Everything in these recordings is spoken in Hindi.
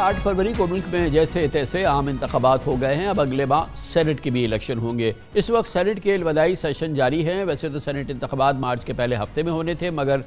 आठ फरवरी को मुल्क में जैसे तैसे आम इंतबात हो गए हैं अब अगले माह सेनेट के भी इलेक्शन होंगे इस वक्त सेनेट के अलवदाई सेशन जारी हैं वैसे तो सेनेट इंतबात मार्च के पहले हफ्ते में होने थे मगर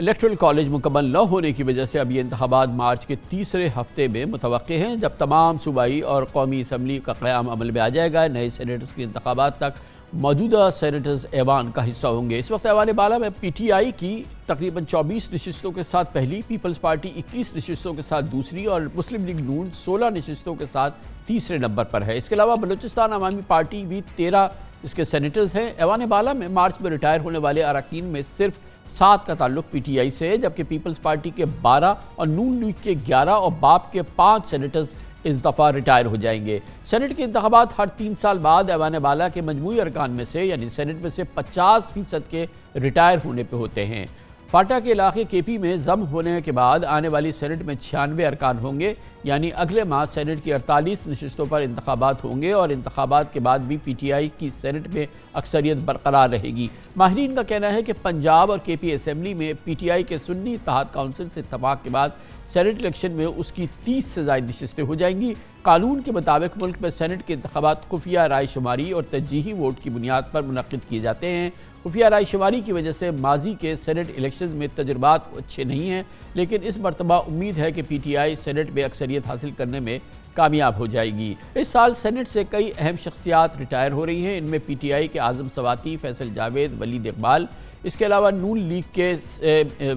इलेक्ट्रल कॉलेज मुकम्मल न होने की वजह से अब ये इंतबात मार्च के तीसरे हफ्ते में मुतव हैं जब तमाम सूबाई और कौमी इसम्बली का क़्याम अमल में आ जाएगा नए सैनेटर्स के इंतबात तक मौजूदा सैनिटर्स ऐवान का हिस्सा होंगे इस वक्त ऐवान बाला में पीटीआई की तकरीबन 24 नशस्तों के साथ पहली पीपल्स पार्टी 21 नशस्तों के साथ दूसरी और मुस्लिम लीग नून 16 नशस्तों के साथ तीसरे नंबर पर है इसके अलावा बलूचिस्तान आदमी पार्टी भी तेरह इसके सेनेटर्स हैं ऐवान बाला में मार्च में रिटायर होने वाले अरकान में सिर्फ सात का ताल्लुक पीटीआई से है जबकि पीपल्स पार्टी के बारह और नून लीग के ग्यारह और बाप के पाँच सेनेटर्स इस दफ़ा रिटायर हो जाएंगे सेनेट के इंतबात हर तीन साल बाद ऐवान बाला के मजमू अरकान में से यानी सेनेट में से पचास फीसद के रिटायर होने पर होते हैं फाटा के इलाके के पी में जम होने के बाद आने वाली सेनेट में छियानवे अरकान होंगे यानी अगले माह सेनेट की अड़तालीस नशस्तों पर इंतबात होंगे और इंतबात के बाद भी पी टी आई की सेनेट में अक्सरियत बरकरार रहेगी माहरीन का कहना है कि पंजाब और के पी असम्बली में पी टी आई के सुन्नी इतहाद काउंसिल से इतफाक़ के बाद सेनेट इलेक्शन में उसकी तीस से जायद नशस्तें हो जाएंगी कानून के मुताबिक मुल्क में सेनेट के इंतबात खुफिया राय शुमारी और तरजीही वोट की बुनियाद पर मुनद किए जाते हैं खुफिया राय शुमारी की वजह से माजी के सेनेट इलेक्शन में तजुर्बात अच्छे नहीं हैं लेकिन इस मरतबा उम्मीद है कि पी टी आई सेनेट में अक्सरियत हासिल करने में कामयाब हो जाएगी इस साल सेनेट से कई अहम शख्सियात रिटायर हो रही हैं इनमें पी टी आई के आज़म सवाती फैसल जावेद वलीद इकबाल इसके अलावा नून लीग के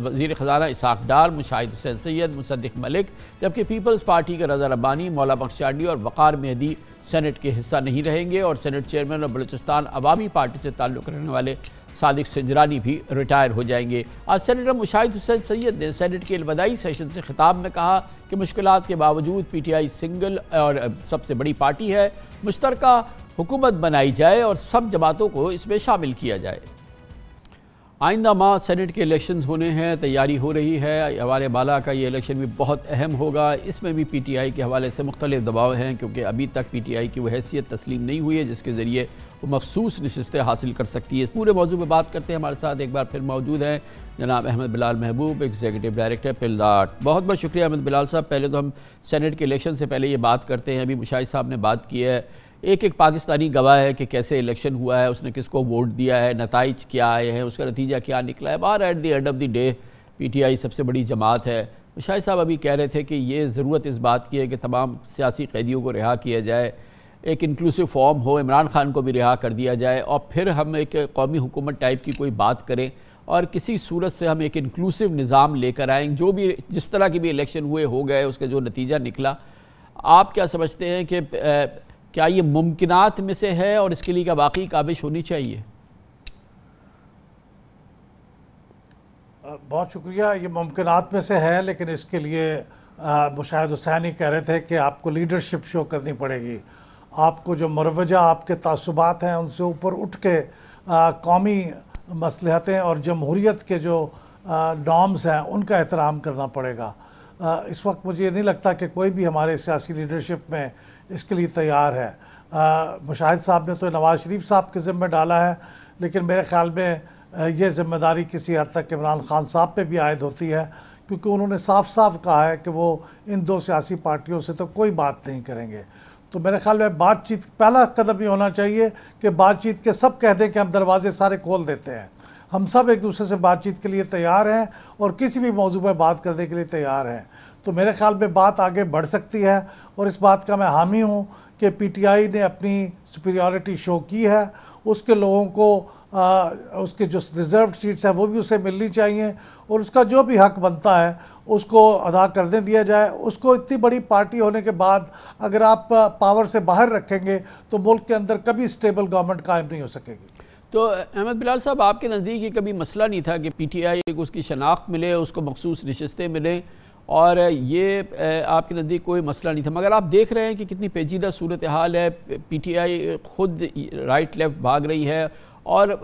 वजीर ख़जाना इसाक डार मुशाहिद हुसैन सैद मुसद्दिक मलिक जबकि पीपल्स पार्टी के रजा रबानी मौला बख्शाडी और वक़ार मेहदी सेनेट के हिस्सा नहीं रहेंगे और सेनेट चेयरमैन और बलूचिस्तान अवामी पार्टी से ताल्लुक़ रखने वाले सादिक सिंजरानी भी रिटायर हो जाएंगे आज सेनेटर मुशाहिद हुसैन सैद ने सेनेट के अलवदाई सेशन से खिताब में कहा कि मुश्किल के बावजूद पी टी आई सिंगल और सबसे बड़ी पार्टी है मुश्तरक हुकूमत बनाई जाए और सब जमातों को इसमें शामिल किया जाए आइंदा माह सेनेट के इलेक्शन होने हैं तैयारी हो रही है हमारे बाला का ये इलेक्शन भी बहुत अहम होगा इसमें भी पी टी आई के हवाले से मुख्तलिफ दबाव हैं क्योंकि अभी तक पी टी आई की वह हैसियत तस्लीम नहीं हुई है जिसके ज़रिए वो मखसूस नशस्तें हासिल कर सकती है इस पूरे मौजू पर बात करते हैं हमारे साथ एक बार फिर मौजूद हैं जनाब अहमद बिलाल महबूब एग्जीक्यूटिव डायरेक्टर पिलदाट बहुत बहुत शुक्रिया अहमद बिलाल साहब पहले तो हम सैनेट के इलेक्शन से पहले ये बात करते हैं अभी मुशाह साहब ने बात की है एक एक पाकिस्तानी गवाह है कि कैसे इलेक्शन हुआ है उसने किसको वोट दिया है नतज क्या आए हैं उसका नतीजा क्या निकला है बाहर at the end of the day PTI सबसे बड़ी जमात है शाह साहब अभी कह रहे थे कि ये ज़रूरत इस बात की है कि तमाम सियासी कैदियों को रिहा किया जाए एक इंक्लूसिव फॉर्म हो इमरान खान को भी रिहा कर दिया जाए और फिर हम एक कौमी हुकूमत टाइप की कोई बात करें और किसी सूरत से हम एक इंक्लूसिव निज़ाम लेकर आएँ जो भी जिस तरह के भी इलेक्शन हुए हो गए उसका जो नतीजा निकला आप क्या समझते हैं कि क्या ये मुमकिनात में से है और इसके लिए क्या बाकी काबिश होनी चाहिए बहुत शुक्रिया ये मुमकिनात में से है लेकिन इसके लिए मुशाहिद हुसैनी कह रहे थे कि आपको लीडरशिप शो करनी पड़ेगी आपको जो मरवजा आपके तसुबात हैं उनसे ऊपर उठ के आ, कौमी मसलहतें और जमहूरीत के जो नॉर्म्स हैं उनका एहतराम करना पड़ेगा इस वक्त मुझे नहीं लगता कि कोई भी हमारे सियासी लीडरशिप में इसके लिए तैयार है मुशाहिद साहब ने तो नवाज़ शरीफ साहब के ज़िम्मे डाला है लेकिन मेरे ख्याल में ये जिम्मेदारी किसी हद तक इमरान खान साहब पर भी आयद होती है क्योंकि उन्होंने साफ साफ कहा है कि वो इन दो सियासी पार्टियों से तो कोई बात नहीं करेंगे तो मेरे ख्याल में बातचीत पहला कदम ये होना चाहिए कि बातचीत के सब कह दें कि हम दरवाजे सारे खोल देते हैं हम सब एक दूसरे से बातचीत के लिए तैयार हैं और किसी भी मौजू पर बात करने के लिए तैयार हैं तो मेरे ख्याल में बात आगे बढ़ सकती है और इस बात का मैं हामी हूँ कि पीटीआई ने अपनी सुपीरियॉरिटी शो की है उसके लोगों को आ, उसके जो रिज़र्व सीट्स हैं वो भी उसे मिलनी चाहिए और उसका जो भी हक बनता है उसको अदा करने दिया जाए उसको इतनी बड़ी पार्टी होने के बाद अगर आप पावर से बाहर रखेंगे तो मुल्क के अंदर कभी स्टेबल गवर्नमेंट कायम नहीं हो सकेगी तो अहमद बिलाल साहब आपके नज़दीक ये कभी मसला नहीं था कि पी टी आई को उसकी शनाख्त मिले उसको मखसूस नशस्तें मिलें और ये आपके नज़दीक कोई मसला नहीं था मगर आप देख रहे हैं कि कितनी पेचीदा सूरत हाल है पी टी आई खुद राइट लेफ्ट भाग रही है और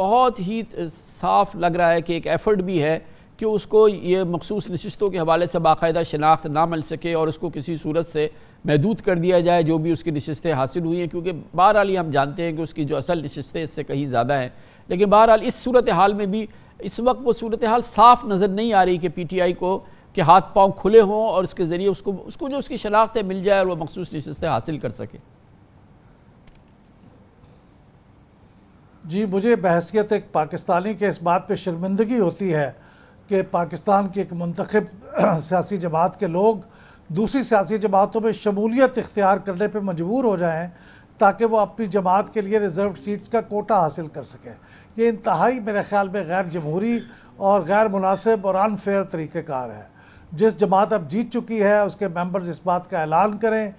बहुत ही साफ लग रहा है कि एक एफर्ट भी है कि उसको ये मखसूस नशस्तों के हवाले से बाकायदा शनाख्त ना मिल सके और उसको किसी सूरत से महदूद कर दिया जाए जो भी उसकी नशस्तें हासिल हुई हैं क्योंकि बहरहाल हम जानते हैं कि उसकी जो असल नशस्तें इससे कहीं ज़्यादा हैं लेकिन बहरहाल इस सूरत हाल में भी इस वक्त वो सूरत हाल साफ नज़र नहीं आ रही कि पी टी आई को कि हाथ पाँव खुले हों और उसके ज़रिए उसको उसको जो उसकी शनाख्तें मिल जाए और वह मखसूस नशस्तें हासिल कर सके जी मुझे बहसीत एक पाकिस्तानी के इस बात पर शर्मिंदगी होती है कि पाकिस्तान की एक मंतखब सियासी जमात के लोग दूसरी सियासी जमातों में शमूलियत इख्तियार करने पर मजबूर हो जाएँ ताकि वो अपनी जमात के लिए रिज़र्व सीट्स का कोटा हासिल कर सकें ये इंतहाई मेरे ख्याल में गैर जमहूरी और गैर मुनासिब और अनफेयर तरीक़ेकार है जिस जमात अब जीत चुकी है उसके मेंबर्स इस बात का ऐलान करें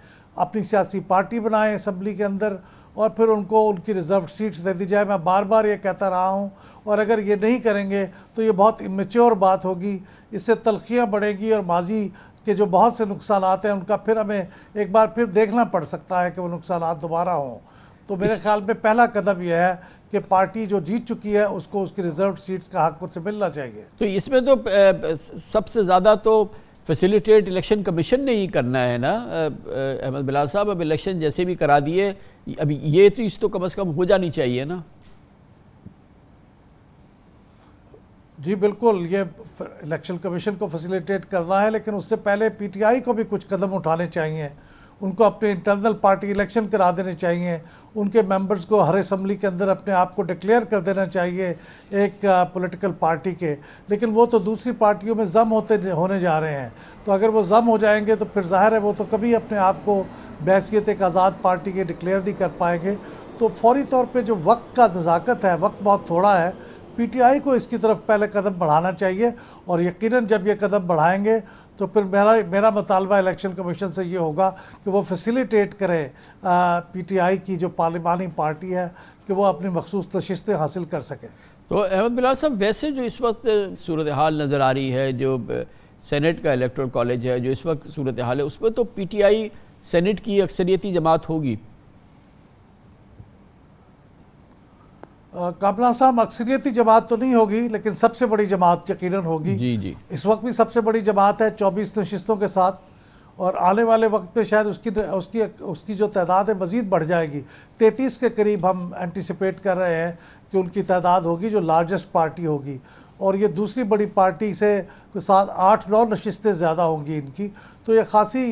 अपनी सियासी पार्टी बनाएं असम्बली के अंदर और फिर उनको उनकी रिज़र्व सीट्स दे दी जाए मैं बार बार ये कहता रहा हूँ और अगर ये नहीं करेंगे तो ये बहुत इमेच्योर बात होगी इससे तलखियाँ बढ़ेंगी और माजी कि जो बहुत से नुकसान हैं उनका फिर हमें एक बार फिर देखना पड़ सकता है कि वो नुकसान दोबारा हों तो मेरे ख्याल में पहला कदम यह है कि पार्टी जो जीत चुकी है उसको उसकी रिजर्व सीट्स का हक उससे मिलना चाहिए तो इसमें तो सबसे ज़्यादा तो फैसिलिटेट इलेक्शन कमीशन ने ही करना है ना अहमद बिलाल साहब अब इलेक्शन जैसे भी करा दिए अभी ये तो इस तो कम अज़ कम हो जानी चाहिए ना जी बिल्कुल ये इलेक्शन कमीशन को फैसिलिटेट करना है लेकिन उससे पहले पीटीआई को भी कुछ कदम उठाने चाहिए उनको अपने इंटरनल पार्टी इलेक्शन करा देने चाहिए उनके मेंबर्स को हर असम्बली के अंदर अपने आप को डिक्लेयर कर देना चाहिए एक पॉलिटिकल पार्टी के लेकिन वो तो दूसरी पार्टियों में जम होते होने जा रहे हैं तो अगर वो जम हो जाएंगे तो फिर जाहिर है वो तो कभी अपने आप को बहसीत एक आज़ाद पार्टी के डिक्लेयर नहीं कर पाएंगे तो फौरी तौर पर जो वक्त का नज़ाकत है वक्त बहुत थोड़ा है पीटीआई को इसकी तरफ पहले कदम बढ़ाना चाहिए और यकीनन जब ये कदम बढ़ाएंगे तो फिर मेरा मेरा मतालबा इलेक्शन कमीशन से ये होगा कि वो फैसिलिटेट करे पीटीआई की जो पार्लिमानी पार्टी है कि वो अपनी मखसूस नशस्तें हासिल कर सके तो अहमद बिलाल साहब वैसे जो इस वक्त सूरत हाल नज़र आ रही है जो सेनेट का इलेक्ट्रल कॉलेज है जो इस वक्त सूरत हाल है उसमें तो आई सेनेट की अक्सरियती जमात होगी कामला साहब अक्सरियती जमात तो नहीं होगी लेकिन सबसे बड़ी जमात यकीन होगी जी जी इस वक्त भी सबसे बड़ी जमात है चौबीस नशस्तों के साथ और आने वाले वक्त में शायद उसकी उसकी उसकी जो तादाद है मज़ीद बढ़ जाएगी तैतीस के करीब हम एंटिसपेट कर रहे हैं कि उनकी तादाद होगी जो लार्जेस्ट पार्टी होगी और ये दूसरी बड़ी पार्टी से सात साथ आठ नौ नशस्तें ज़्यादा होंगी इनकी तो ये खासी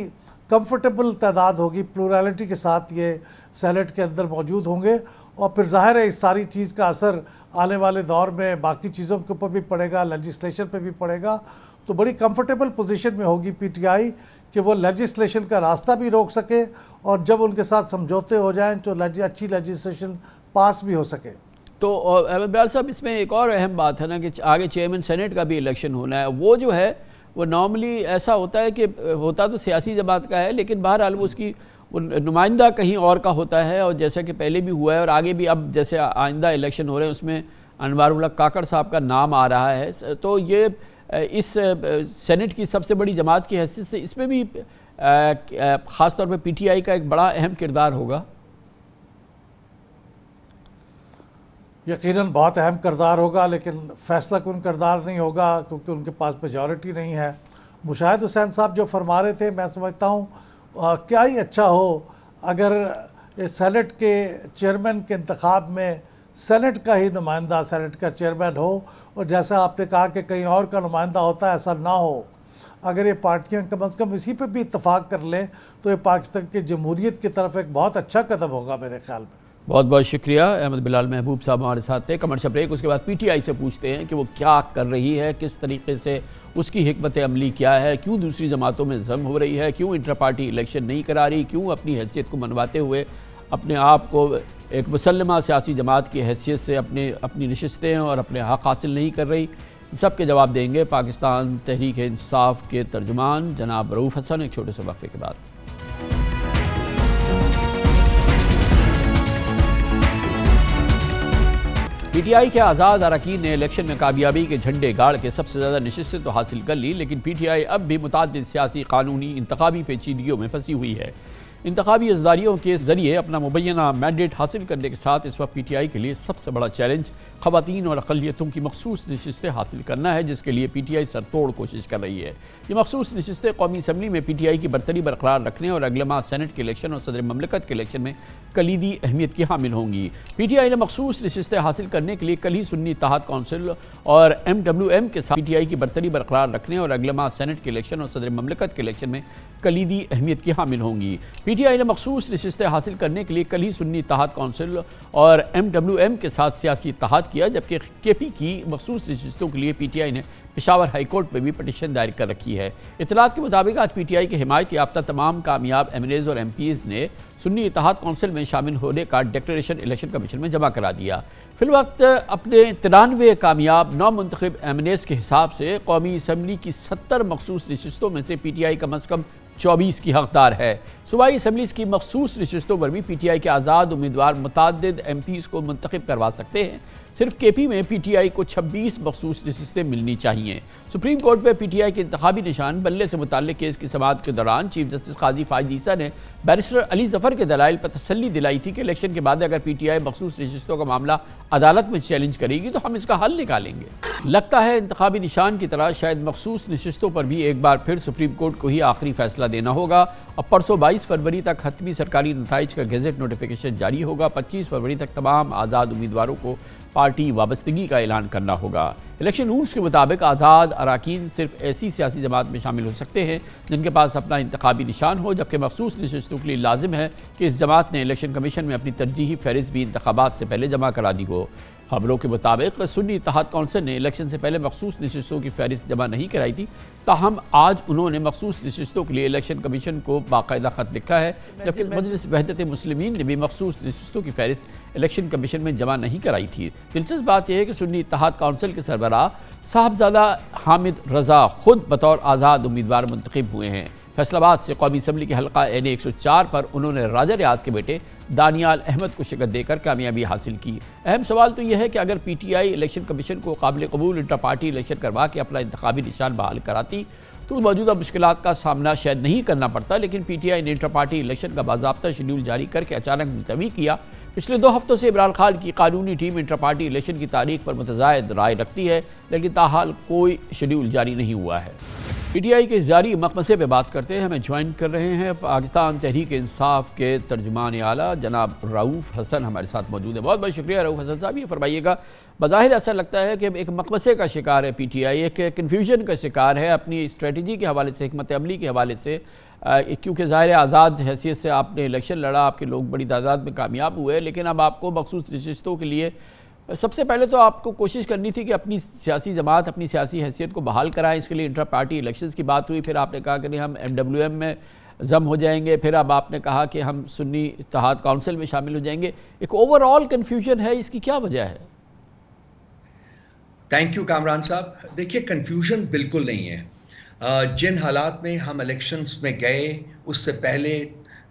कंफर्टेबल तादाद होगी प्लूरालिटी के साथ ये सैलेट के अंदर मौजूद होंगे और फिर जाहिर है इस सारी चीज़ का असर आने वाले दौर में बाकी चीज़ों के ऊपर भी पड़ेगा लजिस्लेशन पे भी पड़ेगा तो बड़ी कंफर्टेबल पोजीशन में होगी पीटीआई कि वो लजिस्लेशन का रास्ता भी रोक सके और जब उनके साथ समझौते हो जाएँ तो अच्छी लजिस्लेशन पास भी हो सके तो अहमद बयाल साहब इसमें एक और अहम बात है ना कि आगे चेयरमैन सेनेट का भी इलेक्शन होना है वो जो है वो नॉर्मली ऐसा होता है कि होता तो सियासी जमात का है लेकिन बहरहाल वो उसकी नुमाइंदा कहीं और का होता है और जैसा कि पहले भी हुआ है और आगे भी अब जैसे आइंदा इलेक्शन हो रहे हैं उसमें उल्ला काकड़ साहब का नाम आ रहा है तो ये इस सेनेट की सबसे बड़ी जमात की हैसियत से इसमें भी ख़ासतौर पर पी का एक बड़ा अहम किरदार होगा यकीनन बहुत अहम करदार होगा लेकिन फैसला कन करदार नहीं होगा क्योंकि उनके पास मेजॉरिटी नहीं है मुशाहिद हुसैन साहब जो फरमा रहे थे मैं समझता हूँ आ, क्या ही अच्छा हो अगर सेनेट के चेयरमैन के इंतखब में सेनेट का ही नुमाइंदा सेनेट का चेयरमैन हो और जैसा आपने कहा कि कहीं और का नुमाइंदा होता है ऐसा ना हो अगर ये पार्टियाँ कम अज़ कम इसी पर भी इतफ़ाक़ कर लें तो ये पाकिस्तान की जमहूरीत की तरफ एक बहुत अच्छा कदम होगा मेरे ख्याल में बहुत बहुत शुक्रिया अहमद बिलाल महबूब साहब हमारे साथ थे कमर्शल ब्रेक उसके बाद पीटीआई से पूछते हैं कि वो क्या कर रही है किस तरीके से उसकी हमत अमली क्या है क्यों दूसरी जमातों में जम हो रही है क्यों इंटर पार्टी इलेक्शन नहीं करा रही क्यों अपनी हैसियत को मनवाते हुए अपने आप को एक मुसलमा सियासी जमात की हैसियत से अपने अपनी नशस्तें और अपने हक हासिल नहीं कर रही सब के जवाब देंगे पाकिस्तान तहरीक इंसाफ के तर्जुमान जनाब रऊफ़ हसन एक छोटे से वक्फे के बाद पीटीआई के आज़ाद अरकान ने इलेक्शन में कामयाबी के झंडे गाड़ के सबसे ज़्यादा नशस्तें तो हासिल कर ली लेकिन पीटीआई अब भी मुतद सियासी कानूनी इंतबी पेचीदगियों में फंसी हुई है इंतबी इसदारियों के ज़रिए अपना मुबैना मैंडेट हासिल करने के साथ इस वक्त पी टी आई के लिए सबसे बड़ा चैलेंज ख़वान और अकलीतों की मखसूस नशस्तें हासिल करना है जिसके लिए पी टी आई सरतोड़ कोशिश कर रही है ये मखसूस नशस्तें कौमी असम्बली में पी टी आई की बरतरी बरकरार रखने और अगले माह सैनट के इलेक्शन और सदर ममलकत के इलेक्शन में कलीदी अहमियत की हामिल होंगी पी टी आई ने मखसूस नशस्तें हासिल करने के लिए कल ही सुन्नी तहत कौंसिल और एम डब्ल्यू एम के साथ पी टी आई की बरतरी बरकरार रखने और अगले माह सैनट के इलेक्शन और सदर ममलकत के इलेक्शन में कलीदी अहमियत की हामिल होंगी पीटीआई ने मखसूस नशस्तें हासिल करने के लिए कल ही सुन्नी तहत कौंसिल और एम डब्ल्यू एम के साथ सियासी तहत किया जबकि के पी की मखसूस नशस्तों के लिए पी टी आई ने पिशावर हाईकोर्ट में भी पटिशन दायर कर रखी है इतलात के मुताबिक आज पी टी आई की हमायत याफ्ता तमाम कामयाब एम एन और एम एज ने सुन्नी इतिहाद कौंसिल में शामिल होने का डिक्लेरेशन इलेक्शन कमीशन में जमा करा दिया फिल वक्त अपने तिरानवे कामयाब नौ मंतखब एम के हिसाब से कौमी असम्बली की सत्तर मखसूस नशस्तों में से पी टी आई कम अज़ कम चौबीस की हकदार है सूबाई असम्बली की मखसूस नशस्तों पर भी पी टी आई के आज़ाद उम्मीदवार मुतद एम पी को मंतखब करवा सकते हैं सिर्फ के पी में पी टी आई को छब्बीस मखसूस नशस्तें मिलनी चाहिए सुप्रीम कोर्ट में पी टी आई के इंतबी निशान बल्ले से मुतल केस की समात के दौरान चीफ जस्टिस काजी फायदीसा ने बैरिस्टर अली जफर के दलाइल पर तसली दिलाई थी कि इलेक्शन के बाद अगर पी टी आई मखसूस नशस्तों का मामला अदालत में चैलेंज करेगी तो हम इसका हल निकालेंगे लगता है इंतबी निशान की तरह शायद मखसूस नशस्तों पर भी एक बार फिर सुप्रीम कोर्ट को ही आखिरी फैसला फैसला देना होगा अब परसों बाईस फरवरी तक हतमी सरकारी नतज का गजट नोटिफिकेशन जारी होगा पच्चीस फरवरी तक तमाम आज़ाद उम्मीदवारों को पार्टी वाबस्तगी का ऐलान करना होगा इलेक्शन रूल्स के मुताबिक आज़ाद अरकान सिर्फ ऐसी सियासी जमात में शामिल हो सकते हैं जिनके पास अपना इंतबी निशान हो जबकि मखसूस नशस्तों के लिए लाजिम है कि इस जमात ने इलेक्शन कमीशन में अपनी तरजीही फहरिस्त भी इंतबात से पहले जमा करा दी हो खबरों के मुताबिक सुन्नी इतिहाद कौंसिल ने इलेक्शन से पहले मखसूस नशस्तों की फहरिस्त जमा नहीं कराई थी ताहम आज उन्होंने मखसूस नशस्तों के लिए इलेक्शन कमीशन को बाकायदा खत लिखा है जबकि मजलिस वहदत मुस्लिमीन ने भी मखसूस नशस्तों की फहरिस्त इलेक्शन कमीशन में जमा नहीं कराई थी दिलचस्प बात यह है कि सुन्नी इतिहाद कौंसिल के सरबरा साहबजादा हामिद रजा खुद बतौर आज़ाद उम्मीदवार मंतखब हुए हैं फैसलाबाद से कौमी असम्बली के हल्का एन ए एक सौ चार पर उन्होंने राजा रियाज के बेटे दानियाल अहमद को शिकत देकर कामयाबी हासिल की अहम सवाल तो यह है कि अगर P T I election commission को काबिल कबूल इंटर पार्टी इलेक्शन करवा के अपना इंतबी निशान बहाल कराती तो मौजूदा मुश्किल का सामना शायद नहीं करना पड़ता लेकिन पी टी आई ने इंटर पार्टी इलेक्शन का बाबा शेड्यूल जारी करके अचानक मुलतवी किया पिछले दो हफ्तों से इमरान खान की कानूनी टीम इंटर पार्टी इलेक्शन की तारीख पर मतजायद राय रखती है लेकिन ताहाल कोई शेड्यूल जारी नहीं हुआ है पीटीआई के जारी मकमसे पे बात करते हैं हमें ज्वाइन कर रहे हैं पाकिस्तान तहरीक इंसाफ के तर्जमान आला जनाब रऊफ़ हसन हमारे साथ मौजूद है बहुत बहुत शुक्रिया रऊफ़ हसन साहब ये फरमाइएगा बाहिर ऐसा लगता है कि एक मकमसे का शिकार है पी टी आई एक कन्फ्यूजन का शिकार है अपनी स्ट्रेटजी के हवाले से हमत अमली के हवाले से क्योंकि ज़ाहिर आज़ाद हैसियत से आपने इलेक्शन लड़ा आपके लोग बड़ी तादाद में कामयाब हुए लेकिन अब आपको मखसूस नशस्तों के लिए सबसे पहले तो आपको कोशिश करनी थी कि अपनी सियासी जमात अपनी सियासी हैसियत को बहाल कराएं इसके लिए इंटरा पार्टी इलेक्शन की बात हुई फिर आपने कहा कि नहीं हम एम डब्ल्यू एम में जम हो जाएंगे फिर अब आपने कहा कि हम सुन्नी इतिहाद काउंसिल में शामिल हो जाएंगे एक ओवरऑल कन्फ्यूजन है इसकी क्या वजह है थैंक यू कामरान साहब देखिए कन्फ्यूजन बिल्कुल नहीं है जिन हालात में हम इलेक्शंस में गए उससे पहले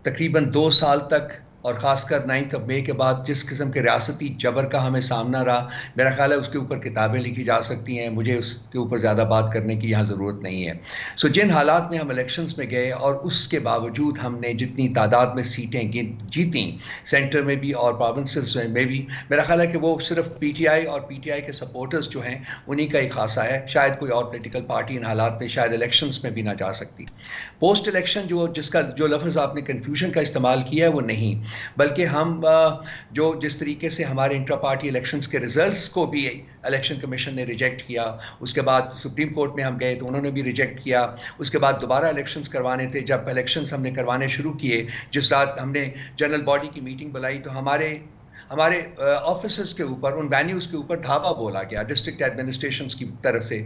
तकरीबन दो साल तक और ख़ासकर नाइन्थ मई के बाद जिस किस्म के रियासती जबर का हमें सामना रहा मेरा ख्याल है उसके ऊपर किताबें लिखी जा सकती हैं मुझे उसके ऊपर ज़्यादा बात करने की यहाँ ज़रूरत नहीं है सो जिन हालात में हम इलेक्शंस में गए और उसके बावजूद हमने जितनी तादाद में सीटें जीतें सेंटर में भी और प्रोविंस में भी मेरा ख्याल है कि वो सिर्फ पी टी आई और पी टी आई के सपोर्टर्स जो हैं उन्हीं का एक खासा है शायद कोई और पोलिटिकल पार्टी इन हालात में शायद इलेक्शंस में भी ना जा सकती पोस्ट इलेक्शन जो जिसका जो लफ्ज़ आपने कन्फ्यूजन का इस्तेमाल किया है वो नहीं बल्कि हम जो जिस तरीके से हमारे इंट्रा पार्टी इलेक्शंस के रिजल्ट्स को भी इलेक्शन कमीशन ने रिजेक्ट किया उसके बाद सुप्रीम कोर्ट में हम गए तो उन्होंने भी रिजेक्ट किया उसके बाद दोबारा इलेक्शंस करवाने थे जब इलेक्शंस हमने करवाने शुरू किए जिस रात हमने जनरल बॉडी की मीटिंग बुलाई तो हमारे हमारे ऑफिस के ऊपर उन वेन्यूज़ के ऊपर ढाबा बोला गया डिस्ट्रिक्ट एडमिनिस्ट्रेशन की तरफ से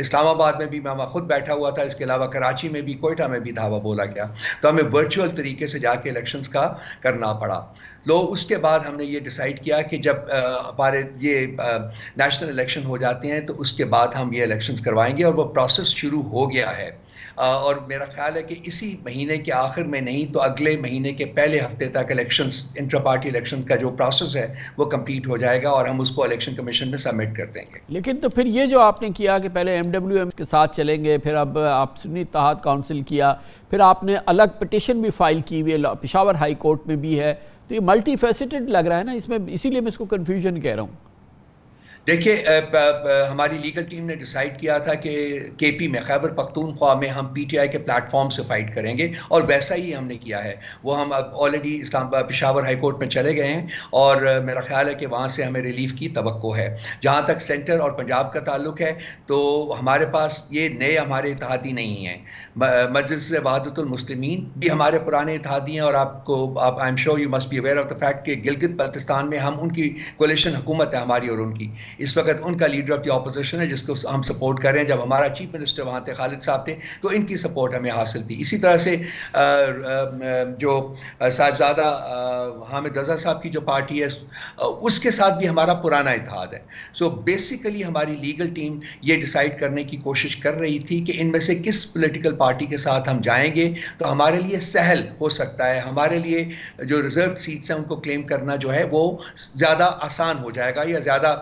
इस्लामाबाद में भी मैं वहाँ खुद बैठा हुआ था इसके अलावा कराची में भी कोयटा में भी ढाबा बोला गया तो हमें वर्चुअल तरीके से जाके इलेक्शन का करना पड़ा लो तो उसके बाद हमने ये डिसाइड किया कि जब हमारे ये नेशनल इलेक्शन हो जाते हैं तो उसके बाद हम ये इलेक्शंस करवाएंगे और वो प्रोसेस शुरू हो गया है और मेरा ख्याल है कि इसी महीने के आखिर में नहीं तो अगले महीने के पहले हफ्ते तक इलेक्शन इंटर पार्टी इलेक्शन का जो प्रोसेस है वो कम्प्लीट हो जाएगा और हम उसको इलेक्शन कमीशन में सबमिट कर देंगे लेकिन तो फिर ये जो आपने किया कि पहले एम के साथ चलेंगे फिर अब आप सुनी तहत काउंसिल किया फिर आपने अलग पटिशन भी फाइल की हुई है पिशावर हाई कोर्ट में भी है तो ये मल्टी फेसिटेड लग रहा है ना इसमें इसीलिए मैं इसको कन्फ्यूजन कह रहा हूँ देखिए हमारी लीगल टीम ने डिसाइड किया था कि केपी में खैबर पख्तूनख्वा में हम पीटीआई के प्लेटफॉर्म से फाइट करेंगे और वैसा ही हमने किया है वो हम अब ऑलरेडी इस्लाम पिशावर हाई कोर्ट में चले गए हैं और मेरा ख्याल है कि वहाँ से हमें रिलीफ की तो है जहाँ तक सेंटर और पंजाब का ताल्लुक है तो हमारे पास ये नए हमारे इतिहादी नहीं हैं मजलिस वहादतुल मुस्लिमीन भी हमारे पुराने इतिहादी हैं और आपको आप I am sure you must be aware of the fact कि गिलगित बल्तिस्तान में हम उनकी कोलेशन हुकूमत है हमारी और उनकी इस वक्त उनका लीडर ऑफ द अपोजिशन है जिसको हम सपोर्ट कर रहे हैं जब हमारा चीफ मिनिस्टर वहाँ थे खालिद साहब थे तो इनकी सपोर्ट हमें हासिल थी इसी तरह से जो साहबजादा हामिद रजा साहब की जो पार्टी है उसके साथ भी हमारा पुराना इतिहाद है सो बेसिकली हमारी लीगल टीम ये डिसाइड करने की कोशिश कर रही थी कि इनमें से किस पोलिटिकल पार्टी के साथ हम जाएंगे तो हमारे लिए सहल हो सकता है हमारे लिए जो रिजर्व सीट्स हैं उनको क्लेम करना जो है वो ज़्यादा आसान हो जाएगा या ज़्यादा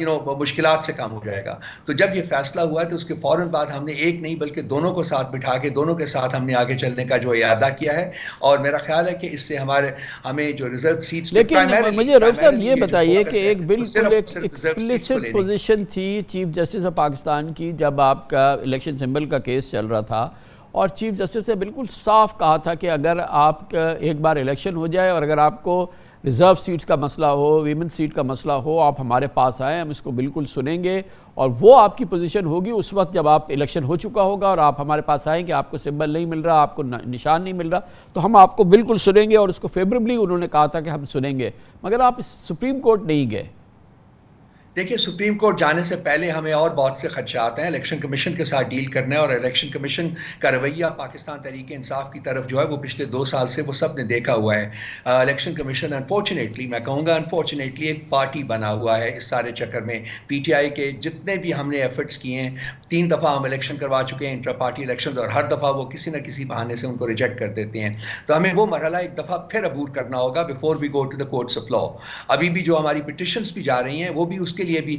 यू नो मुश्किल से काम हो जाएगा तो जब ये फैसला हुआ तो उसके फ़ौर बाद हमने एक नहीं बल्कि दोनों को साथ बिठा के दोनों के साथ हमने आगे चलने का जो इरादा किया है और मेरा ख्याल है कि इससे हमारे हमें जो रिजर्व सीट्स लेकिन मुझे साहब ये बताइए कि एक बिल्कुल एक एक्सप्लिसिट पोजीशन थी चीफ जस्टिस ऑफ पाकिस्तान की जब आपका इलेक्शन सिंबल का केस चल रहा था और चीफ जस्टिस ने बिल्कुल साफ कहा था कि अगर आप एक बार इलेक्शन हो जाए और अगर आपको रिज़र्व सीट्स का मसला हो वीमेन सीट का मसला हो आप हमारे पास आए हम इसको बिल्कुल सुनेंगे और वो आपकी पोजीशन होगी उस वक्त जब आप इलेक्शन हो चुका होगा और आप हमारे पास आए कि आपको सिंबल नहीं मिल रहा आपको निशान नहीं मिल रहा तो हम आपको बिल्कुल सुनेंगे और उसको फेवरेबली उन्होंने कहा था कि हम सुनेंगे मगर आप सुप्रीम कोर्ट नहीं गए देखिए सुप्रीम कोर्ट जाने से पहले हमें और बहुत से खदशात हैं इलेक्शन कमीशन के साथ डील करने और इलेक्शन कमीशन का रवैया पाकिस्तान तरीके इंसाफ की तरफ जो है वो पिछले दो साल से वो सब ने देखा हुआ है इलेक्शन कमीशन अनफॉर्चुनेटली मैं कहूँगा अनफॉर्चुनेटली एक पार्टी बना हुआ है इस सारे चक्कर में पी टी आई के जितने भी हमने एफर्ट्स किए हैं तीन दफ़ा हम इलेक्शन करवा चुके हैं इंटर पार्टी इलेक्शन और हर दफ़ा वो किसी न किसी बहाने से उनको रिजेक्ट कर देते हैं तो हमें वो मरहला एक दफ़ा फिर अबूर करना होगा before we go to the courts of law अभी भी जो हमारी पिटिशन भी जा रही हैं वो भी उसके उसके लिए भी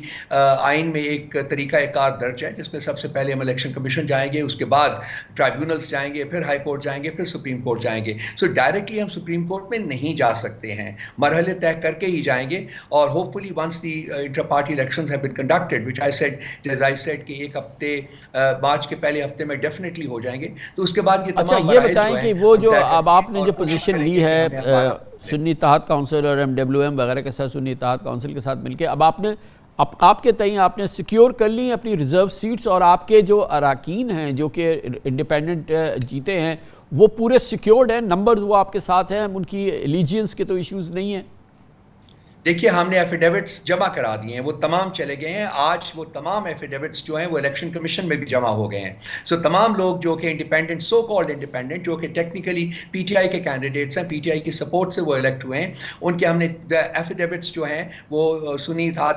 आइन में एक तरीका एक कार दर्ज है जिसमें सबसे पहले हम इलेक्शन कमीशन जाएंगे उसके बाद ट्राइब्यूनल्स जाएंगे फिर हाई कोर्ट जाएंगे फिर सुप्रीम कोर्ट जाएंगे सो डायरेक्टली हम सुप्रीम कोर्ट में नहीं जा सकते हैं मरहले तय करके ही जाएंगे और hopefully once the inter party election have been conducted which I set जज आई सेट कि एक हफ्ते मार्च के पहले हफ्ते में डेफिनेटली हो जाएंगे तो उसके बाद ये अच्छा, ये बताएं कि वो जो अब आपने जो पोजीशन ली है सुन्नी तहत काउंसिल और एम डब्ल्यू एम वगैरह के साथ सुन्नी तहत काउंसिल के साथ मिलकर अब आपने अब आपके तय आपने सिक्योर कर ली अपनी रिजर्व सीट्स और आपके जो अरकान हैं जो कि इंडिपेंडेंट जीते हैं वो पूरे सिक्योर्ड हैं नंबर्स वो आपके साथ हैं उनकी एलिजियंस के तो इश्यूज नहीं हैं देखिए हमने एफिडेविट्स जमा करा दिए हैं वो तमाम चले गए हैं आज वो तमाम एफिडेविट्स जो हैं वो इलेक्शन कमीशन में भी जमा हो गए हैं सो so, तमाम लोग जो कि इंडिपेंडेंट सो कॉल्ड इंडिपेंडेंट जो कि टेक्निकली पीटीआई के कैंडिडेट्स हैं पीटीआई की सपोर्ट से वो इलेक्ट हुए हैं उनके हमने एफिडेविट्स जो हैं वो सुनी था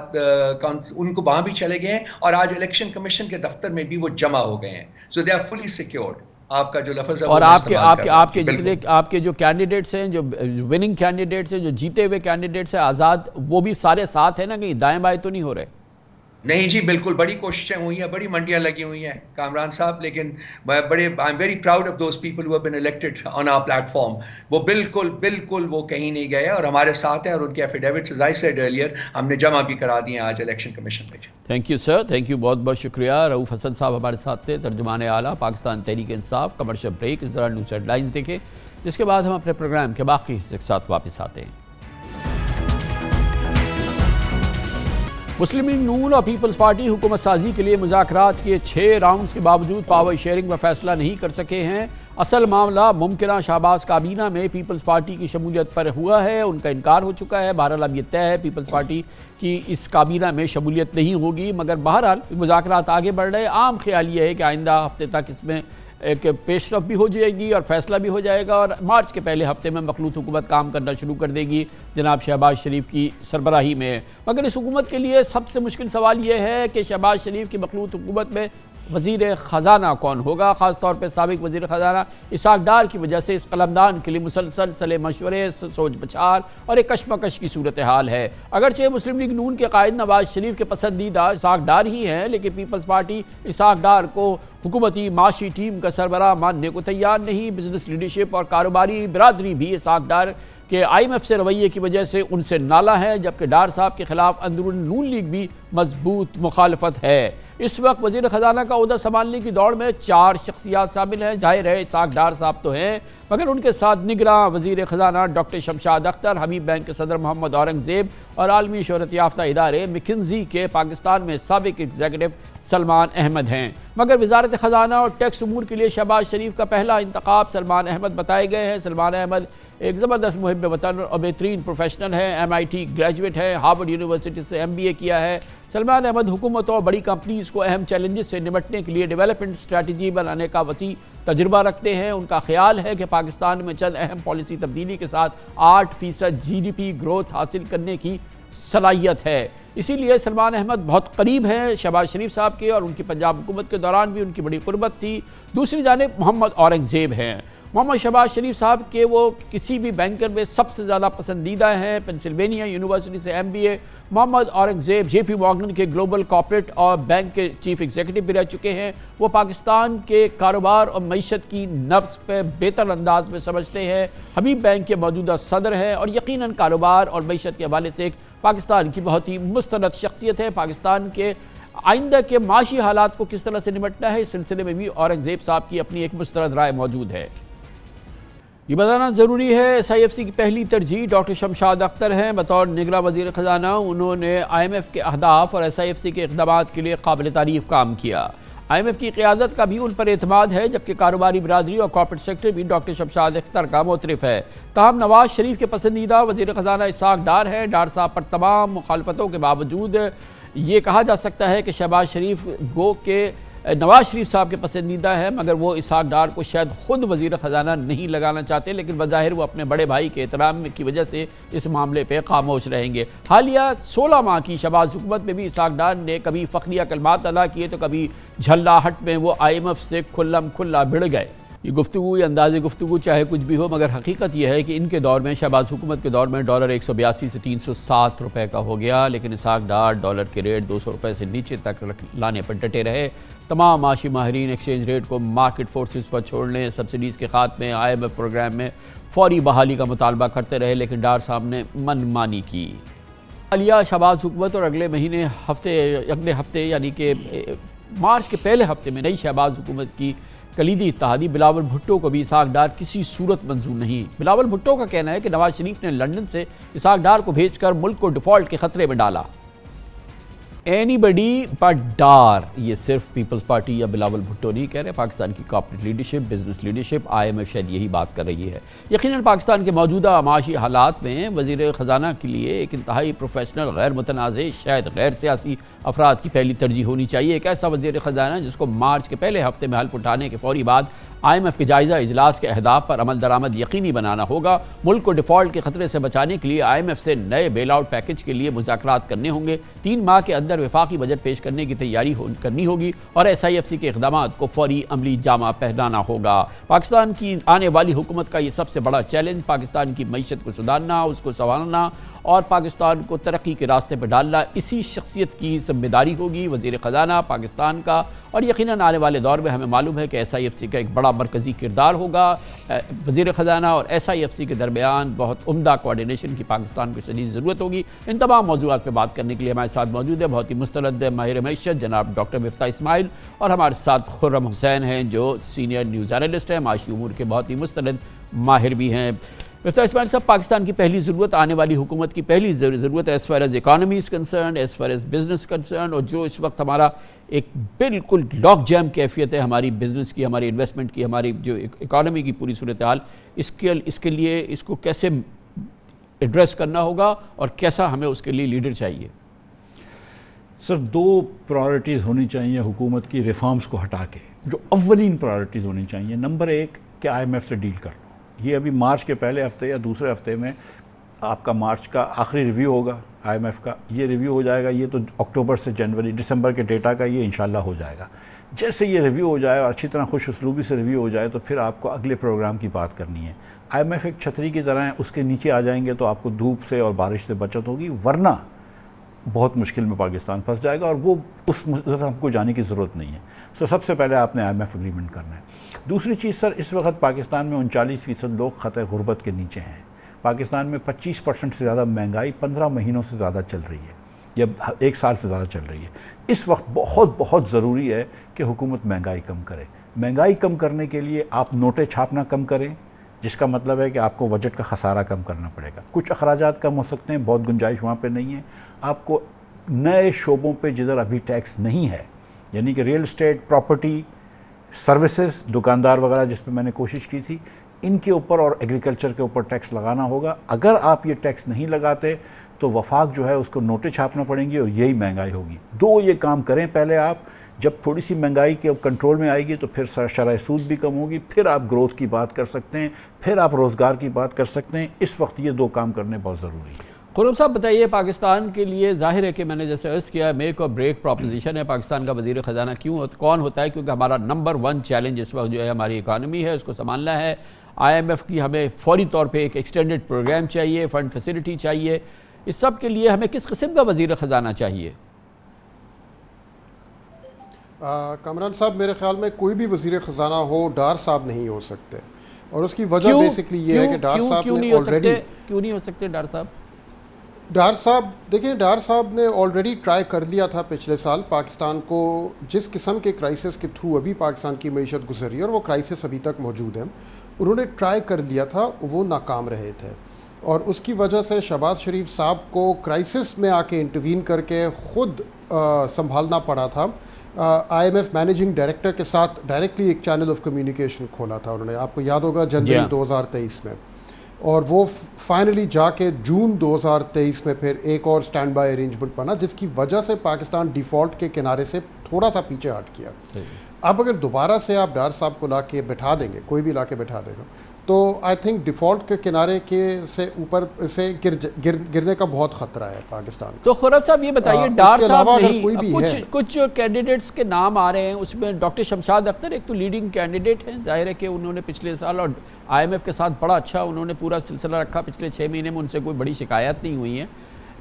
उनको वहाँ भी चले गए हैं और आज इलेक्शन कमीशन के दफ्तर में भी वो जमा हो गए हैं so they are fully secured आपका जो लफज है और आपके आपके आपके जितने आपके जो कैंडिडेट्स हैं जो विनिंग कैंडिडेट्स हैं जो जीते हुए कैंडिडेट्स हैं आज़ाद वो भी सारे साथ हैं ना कहीं दाएं बाएं तो नहीं हो रहे नहीं जी बिल्कुल बड़ी कोशिशें हुई हैं बड़ी मंडियां लगी हुई हैं कामरान साहब लेकिन बड़े I am very proud of those people हुआ been elected on our platform वो बिल्कुल बिल्कुल वो कहीं नहीं गए और हमारे साथ हैं और उनके एफिडेविट आई सेड अर्लियर हमने जमा भी करा दिए आज इलेक्शन कमीशन में thank you sir thank you बहुत बहुत शुक्रिया रऊफ हसन साहब हमारे साथ थे तर्जुमान आला पाकिस्तान तहरीक इंसाफ कमर्शियल ब्रेक इस दौरान न्यूज हेडलाइंस देखें जिसके बाद हम अपने प्रोग्राम के बाकी हिस्से के साथ वापस आते हैं मुस्लिम लीग नून और पीपल्स पार्टी हुकूमत साजी के लिए मुजात के छः राउंड के बावजूद पावर शेयरिंग में फैसला नहीं कर सके हैं असल मामला मुमकिन शहबाज काबीना में पीपल्स पार्टी की शमूलियत पर हुआ है उनका इनकार हो चुका है बहरहाल अब यह तय है पीपल्स पार्टी की इस काबीना में शमूलियत नहीं होगी मगर बहरहाल मुजात आगे बढ़ रहे आम ख्याल ये है कि आइंदा हफ्ते तक इसमें एक पेशरफ भी हो जाएगी और फैसला भी हो जाएगा और मार्च के पहले हफ्ते में मखलूत हुकूमत काम करना शुरू कर देगी जनाब शहबाज शरीफ की सरबराही में मगर इस हुकूमत के लिए सबसे मुश्किल सवाल यह है कि शहबाज शरीफ की मखलूत हुकूमत में वजीर ख़जाना कौन होगा ख़ास तौर पर सबक वजी ख़जाना इसाक डार की वजह से इस कलमदान के लिए मुसलसल सले मशवरे सोच बछार और एक कशमकश की सूरत हाल है अगरचे मुस्लिम लीग नून के कायद नवाज शरीफ के पसंदीदा इसाक डार ही हैं लेकिन पीपल्स पार्टी इसाक डार को हुकूमती माशी टीम का सरबरा मानने को तैयार नहीं बिजनेस लीडरशिप और कारोबारी बरदरी भी इसाक डार कि आईएमएफ से रवैये की वजह से उनसे नाला है जबकि डार साहब के खिलाफ अंदरून नून लीग भी मजबूत मुखालफत है इस वक्त वजीर खजाना का उदा संभालने की दौड़ में चार शख्सियात शामिल हैं जाहिर है इसाक डार साहब तो हैं मगर उनके साथ निगरान वजीर खजाना डॉक्टर शमशाद अख्तर हबीब बैंक के सदर मोहम्मद औरंगजेब और आलमी शहरत याफ्ता इदारे मिकिन्जी के पाकिस्तान में सबक एग्जीक्यूटिव सलमान अहमद हैं मगर वजारत ख़जाना और टैक्स अमूर के लिए शहबाज शरीफ का पहला इंतखा सलमान अहमद बताए गए हैं सलमान अहमद एक ज़बरदस्त मुहब वतन और बेहतरीन प्रोफेशनल हैं एम आई टी ग्रेजुएट हैं हार्वर्ड यूनिवर्सिटी से एम बी ए किया है सलमान अहमद हुकूमत और बड़ी कंपनीज़ को अहम चैलेंजेस से निपटने के लिए डेवलपमेंट स्ट्रेटजी बनाने का वसी तजुर्बा रखते हैं उनका ख्याल है कि पाकिस्तान में चंद अहम पॉलिसी तब्दीली के साथ आठ फ़ीसद जी डी पी ग्रोथ हासिल करने की सलाहियत है इसीलिए सलमान अहमद बहुत करीब हैं शहबाज शरीफ साहब के और उनकी पंजाब हुकूमत के दौरान भी उनकी बड़ी गुर्बत थी दूसरी जानब मोहम्मद औरंगज़ेब हैं मोहम्मद शहबाज शरीफ साहब के वो किसी भी बैंकर में सबसे ज़्यादा पसंदीदा हैं पेंसिल्वेनिया यूनिवर्सिटी से M B A Mohammad Aurangzeb J P Morgan के ग्लोबल कॉपरेट और बैंक के चीफ एग्जीक्यूटिव भी रह चुके हैं वो पाकिस्तान के कारोबार और मीशत की नफ्स पर बेहतर अंदाज में समझते हैं हबीब बैंक के मौजूदा सदर हैं और यकीन कारोबार और मीशत के हवाले से एक पाकिस्तान की बहुत ही मुस्ंद शख्सियत है पाकिस्तान के आइंदा के माशी हालात को किस तरह से निपटना है इस सिलसिले में भी औरंगजेब साहब की अपनी एक मुस्तरद राय मौजूद है ये बताना ज़रूरी है एस आई एफ सी की पहली तरजीह डॉक्टर शमशाद अख्तर हैं बतौर निगरा वजीर ख़जाना उन्होंने आई एम एफ़ के अहदाफ और एस आई एफ सी के इकदाम के लिए काबिल तारीफ काम किया आई एम एफ़ की क्यादत का भी उन पर अतमाद है जबकि कारोबारी बरदरी और कॉर्पोरेट सेक्टर भी डॉक्टर शमशाद अख्तर का मोतरफ है तहम नवाज शरीफ के पसंदीदा वजी ख़जाना इसाक डार है डार साहब पर तमाम मुखालफतों के बावजूद ये कहा जा सकता है कि शहबाज शरीफ गो के नवाज शरीफ साहब के पसंदीदा है मगर वो इसहाक डार को शायद ख़ुद वज़ी ख़जाना नहीं लगाना चाहते लेकिन बज़ाहिर वो अपने बड़े भाई के एहतराम की वजह से इस मामले पर खामोश रहेंगे हालिया सोलह माह की शबाज हुकूमत में भी इसहाक डार ने कभी फ़खरिया कलमात अदा किए तो कभी झल्लाहट में वो आई एम एफ से खुल्लम खुल्ला भिड़ गए ये गुफ्तु अंदाज़ गुफ्तु चाहे कुछ भी हो मगर हकीकत यह है कि इनके दौर में शहबाज हुकूमत के दौर में डॉलर एक सौ बयासी से तीन सौ सात रुपये का हो गया लेकिन इसाक डार डॉलर के रेट दो सौ रुपये से नीचे तक लाने पर डटे रहे तमाम माशी माहरीन एक्सचेंज रेट को मार्केट फोर्स पर छोड़ने सब्सिडीज़ के खात्मे आई एम एफ प्रोग्राम में फौरी बहाली का मुतालबा करते रहे लेकिन डार साहब ने मनमानी की हालिया शहबाज हुकूमत और अगले महीने हफ्ते अगले हफ्ते यानी कि मार्च के पहले हफ्ते में नई शहबाज हुकूमत की कलीदी इतिहादी बिलावल भुट्टो को भी इसाक डार किसी सूरत मंजूर नहीं बिलावल भुट्टो का कहना है कि नवाज शरीफ ने लंदन से इसाक डार को भेजकर मुल्क को डिफॉल्ट के खतरे में डाला एनीबडी बट डार ये सिर्फ पीपल्स पार्टी या बिलावल भुट्टो नहीं कह रहे पाकिस्तान की corporate leadership business leadership IMF शायद यही बात कर रही है यकीन पाकिस्तान के मौजूदा माशी हालात में वजीर ख़जाना के लिए एक इंतहाई प्रोफेशनल गैर मुतनाज़ शायद गैर सियासी अफराद की पहली तरजीह होनी चाहिए एक ऐसा वजीर ख़जाना जिसको मार्च के पहले हफ्ते में हल्फ उठाने के फौरी बाद आई एम एफ के जायजा इजलास के अहदाब पर अमल दरामद यकीनी बनाना होगा मुल्क को डिफॉल्ट के खतरे से बचाने के लिए आई एम एफ से नए बेल आउट पैकेज के लिए मुजाकर करने होंगे तीन माह के अंदर लेकर विफाकी बजट पेश करने की तैयारी हो, करनी होगी और एस आई एफ सी के इकदाम को फौरी अमली जामा पहनाना होगा पाकिस्तान की आने वाली हुकूमत का यह सबसे बड़ा चैलेंज पाकिस्तान की मीशत को सुधारना उसको संवारना और पाकिस्तान को तरक्की के रास्ते पर डालना इसी शख्सियत की जिम्मेदारी होगी वजीर ख़जाना पाकिस्तान का और यकीन आने वाले दौर में हमें मालूम है कि एस आई एफ सी का एक बड़ा मरकज़ी किरदार होगा वजीर ख़जाना और एस आई एफ सी के दरमियान बहुत उमदा कोऑर्डिनेशन की पाकिस्तान को शदीद ज़रूरत होगी इन तमाम मौजूद पर बात करने के लिए हमारे साथ मौजूद है बहुत ही मुस्तरद माहिर मीशत जनाब डॉक्टर मफ्ता इसमाइल और हमारे साथ खुर्रम हुसैन हैं जो सीनियर न्यूज़ एनालिस्ट हैं माशी उमूर के बहुत ही मुस्तरद माहिर भी हैं तो मिफ्ता साहब पाकिस्तान की पहली ज़रूरत आने वाली हुकूमत की पहली ज़रूरत as far as economy is concern as far as business concern और जो इस वक्त हमारा एक बिल्कुल लॉक जैम कैफियत है हमारी बिज़नेस की हमारी इन्वेस्टमेंट की हमारी जो इकानमी की पूरी सूरत हाल इसके इसके लिए इसको कैसे एड्रेस करना होगा और कैसा हमें उसके लिए लीडर चाहिए सर दो प्रायोरिटीज़ होनी चाहिए हुकूमत की रिफॉर्म्स को हटा के जो अवलिन प्रायोरिटीज़ होनी चाहिए नंबर एक कि एफ से डील करना ये अभी मार्च के पहले हफ्ते या दूसरे हफ्ते में आपका मार्च का आखिरी रिव्यू होगा आईएमएफ का ये रिव्यू हो जाएगा ये तो अक्टूबर से जनवरी दिसंबर के डेटा का ये इनशाला हो जाएगा जैसे ये रिव्यू हो जाए और अच्छी तरह खुश उसलूबी से रिव्यू हो जाए तो फिर आपको अगले प्रोग्राम की बात करनी है आईएमएफ एक छतरी की तरह है उसके नीचे आ जाएंगे तो आपको धूप से और बारिश से बचत होगी वरना बहुत मुश्किल में पाकिस्तान फंस जाएगा और वो उस हमको जाने की ज़रूरत नहीं है सो सबसे पहले आपने आई एम अग्रीमेंट करना है दूसरी चीज़ सर इस वक्त पाकिस्तान में उनचालीस फ़ीसद लोग ख़त ग़ुरबत के नीचे हैं पाकिस्तान में 25 परसेंट से ज़्यादा महंगाई 15 महीनों से ज़्यादा चल रही है या एक साल से ज़्यादा चल रही है इस वक्त बहुत बहुत ज़रूरी है कि हुकूमत महंगाई कम करे महंगाई कम करने के लिए आप नोटें छापना कम करें जिसका मतलब है कि आपको बजट का खसारा कम करना पड़ेगा कुछ अखराज कम हो सकते हैं बहुत गुंजाइश वहाँ पर नहीं है आपको नए शोबों पर जिधर अभी टैक्स नहीं है यानी कि रियल इस्टेट प्रॉपर्टी सर्विसेज दुकानदार वगैरह जिस पर मैंने कोशिश की थी इनके ऊपर और एग्रीकल्चर के ऊपर टैक्स लगाना होगा अगर आप ये टैक्स नहीं लगाते तो वफाक जो है उसको नोटिस छापना पड़ेंगी और यही महंगाई होगी दो ये काम करें पहले आप जब थोड़ी सी महंगाई के कंट्रोल में आएगी तो फिर शराय सूद भी कम होगी फिर आप ग्रोथ की बात कर सकते हैं फिर आप रोज़गार की बात कर सकते हैं इस वक्त ये दो काम करने बहुत ज़रूरी है खुरम साहब बताइए पाकिस्तान के लिए जाहिर है कि मैंने जैसे अर्ज़ किया मेक और ब्रेक प्रोपोजिशन है पाकिस्तान का वजीर ख़जाना क्यों कौन होता है क्योंकि हमारा नंबर वन चैलेंज इस वक्त जो है हमारी इकानमी है उसको संभालना है आईएमएफ की हमें फौरी तौर पे एक एक्सटेंडेड प्रोग्राम चाहिए फ़ंड फैसिलिटी चाहिए इस सब के लिए हमें किस किस्म का वजीर ख़जाना चाहिए कमरान साहब मेरे ख्याल में कोई भी वजीर ख़जाना हो डार साहब नहीं हो सकते और उसकी वजह बेसिकली ये है कि डार साहब ने ऑलरेडी क्यों नहीं हो सकते डार साहब डार साहब देखिए डार साहब ने ऑलरेडी ट्राई कर लिया था पिछले साल पाकिस्तान को जिस किस्म के क्राइसिस के थ्रू अभी पाकिस्तान की मीशत है और वो क्राइसिस अभी तक मौजूद है उन्होंने ट्राई कर लिया था वो नाकाम रहे थे और उसकी वजह से शहबाज शरीफ साहब को क्राइसिस में आके इंटरवीन करके ख़ुद संभालना पड़ा था आईएमएफ मैनेजिंग डायरेक्टर के साथ डायरेक्टली एक चैनल ऑफ कम्युनिकेशन खोला था उन्होंने आपको याद होगा जनवरी yeah. 2023 में और वो फाइनली जाके जून 2023 में फिर एक और स्टैंड बाय अरेंजमेंट बना जिसकी वजह से पाकिस्तान डिफ़ॉल्ट के किनारे से थोड़ा सा पीछे हट किया अब अगर दोबारा से आप डार साहब को ला के बैठा देंगे कोई भी ला बैठा देगा तो आई थिंक डिफ़ॉल्ट के किनारे के से ऊपर से गिर, गिर गिरने का बहुत खतरा है पाकिस्तान तो खुरब साहब ये बताइए डार साहब नहीं कोई भी कुछ है। कुछ कैंडिडेट्स के नाम आ रहे हैं उसमें डॉक्टर शमशाद अख्तर एक तो लीडिंग कैंडिडेट हैं जाहिर है कि उन्होंने पिछले साल और आईएमएफ के साथ बड़ा अच्छा उन्होंने पूरा सिलसिला रखा पिछले छः महीने में उनसे कोई बड़ी शिकायत नहीं हुई है